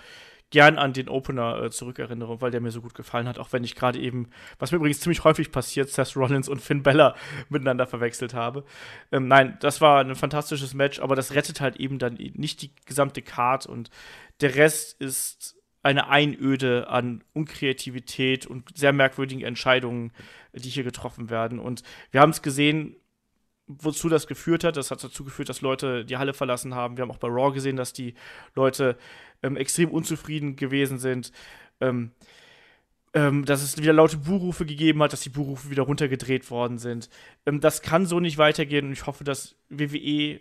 gern an den Opener äh, zurückerinnere, weil der mir so gut gefallen hat, auch wenn ich gerade eben, was mir übrigens ziemlich häufig passiert, Seth Rollins und Finn Bella miteinander verwechselt habe. Ähm, nein, das war ein fantastisches Match, aber das rettet halt eben dann nicht die gesamte Card und der Rest ist eine Einöde an Unkreativität und sehr merkwürdigen Entscheidungen, die hier getroffen werden. Und wir haben es gesehen, wozu das geführt hat. Das hat dazu geführt, dass Leute die Halle verlassen haben. Wir haben auch bei Raw gesehen, dass die Leute ähm, extrem unzufrieden gewesen sind. Ähm, ähm, dass es wieder laute Buhrufe gegeben hat, dass die Buhrufe wieder runtergedreht worden sind. Ähm, das kann so nicht weitergehen und ich hoffe, dass WWE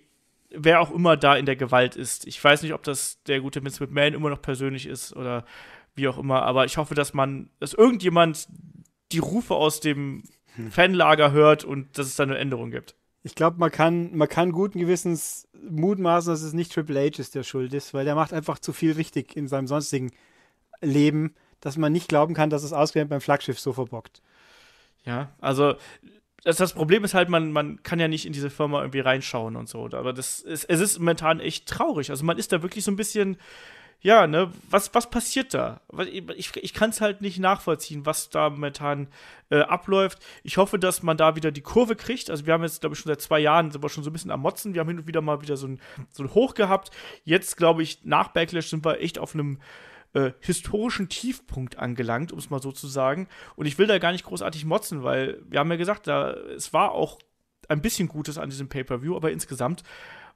wer auch immer da in der Gewalt ist. Ich weiß nicht, ob das der gute Vince McMahon immer noch persönlich ist oder wie auch immer, aber ich hoffe, dass man, dass irgendjemand die Rufe aus dem hm. Fanlager hört und dass es da eine Änderung gibt. Ich glaube, man kann, man kann guten Gewissens mutmaßen, dass es nicht Triple H ist, der schuld ist, weil der macht einfach zu viel richtig in seinem sonstigen Leben, dass man nicht glauben kann, dass es ausgerechnet beim Flaggschiff so verbockt. Ja, also das, das Problem ist halt, man, man kann ja nicht in diese Firma irgendwie reinschauen und so. Aber das ist, es ist momentan echt traurig. Also man ist da wirklich so ein bisschen, ja, ne, was, was passiert da? Ich, ich kann es halt nicht nachvollziehen, was da momentan äh, abläuft. Ich hoffe, dass man da wieder die Kurve kriegt. Also wir haben jetzt, glaube ich, schon seit zwei Jahren, sind wir schon so ein bisschen am Motzen. Wir haben hin und wieder mal wieder so ein, so ein Hoch gehabt. Jetzt, glaube ich, nach Backlash sind wir echt auf einem äh, historischen Tiefpunkt angelangt, um es mal so zu sagen. Und ich will da gar nicht großartig motzen, weil wir haben ja gesagt, da, es war auch ein bisschen Gutes an diesem Pay-Per-View, aber insgesamt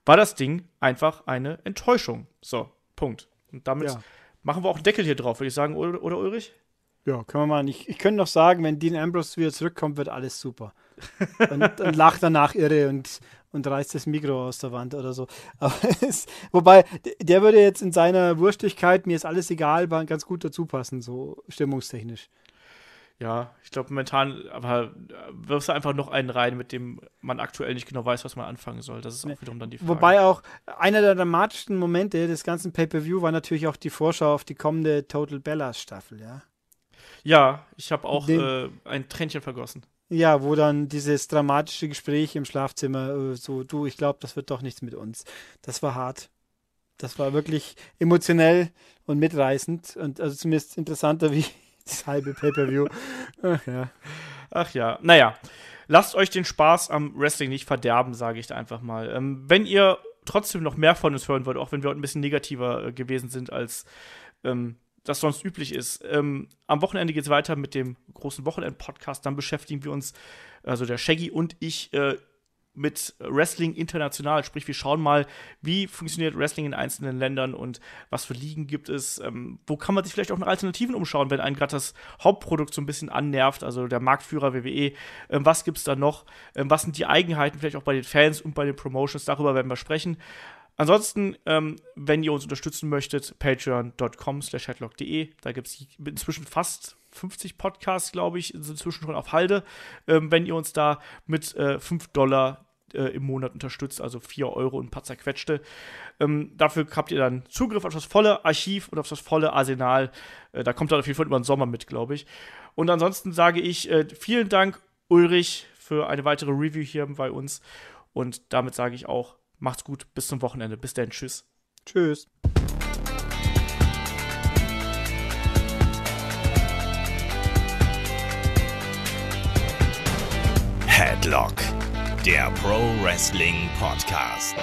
war das Ding einfach eine Enttäuschung. So, Punkt. Und damit ja. machen wir auch einen Deckel hier drauf, würde ich sagen, oder, oder Ulrich? Ja, können wir mal nicht. Ich, ich könnte noch sagen, wenn Dean Ambrose wieder zurückkommt, wird alles super und, und lacht danach irre und, und reißt das Mikro aus der Wand oder so. Es, wobei, der würde jetzt in seiner Wurstigkeit, mir ist alles egal, ganz gut dazu passen, so stimmungstechnisch. Ja, ich glaube momentan, aber äh, wirfst du einfach noch einen rein, mit dem man aktuell nicht genau weiß, was man anfangen soll. Das ist auch ne. wiederum dann die Frage. Wobei auch einer der dramatischsten Momente des ganzen Pay-Per-View war natürlich auch die Vorschau auf die kommende Total Bellas Staffel, ja. Ja, ich habe auch äh, ein Tränchen vergossen. Ja, wo dann dieses dramatische Gespräch im Schlafzimmer, äh, so, du, ich glaube, das wird doch nichts mit uns. Das war hart. Das war wirklich emotionell und mitreißend und also zumindest interessanter wie das halbe Pay-Per-View. Ach ja. Ach ja. Naja, lasst euch den Spaß am Wrestling nicht verderben, sage ich da einfach mal. Ähm, wenn ihr trotzdem noch mehr von uns hören wollt, auch wenn wir heute ein bisschen negativer äh, gewesen sind als ähm, das sonst üblich ist. Ähm, am Wochenende geht es weiter mit dem großen Wochenend-Podcast. Dann beschäftigen wir uns, also der Shaggy und ich, äh, mit Wrestling international. Sprich, wir schauen mal, wie funktioniert Wrestling in einzelnen Ländern und was für Ligen gibt es. Ähm, wo kann man sich vielleicht auch nach Alternativen umschauen, wenn einen gerade das Hauptprodukt so ein bisschen annervt, also der Marktführer WWE. Ähm, was gibt es da noch? Ähm, was sind die Eigenheiten vielleicht auch bei den Fans und bei den Promotions? Darüber werden wir sprechen. Ansonsten, ähm, wenn ihr uns unterstützen möchtet, patreon.com slash headlock.de. Da gibt es inzwischen fast 50 Podcasts, glaube ich, sind inzwischen schon auf Halde. Ähm, wenn ihr uns da mit äh, 5 Dollar äh, im Monat unterstützt, also 4 Euro und ein paar zerquetschte. Ähm, dafür habt ihr dann Zugriff auf das volle Archiv und auf das volle Arsenal. Äh, da kommt dann auf jeden Fall über den Sommer mit, glaube ich. Und ansonsten sage ich äh, vielen Dank, Ulrich, für eine weitere Review hier bei uns. Und damit sage ich auch Macht's gut, bis zum Wochenende. Bis dann, tschüss. Tschüss. Headlock, der Pro Wrestling Podcast.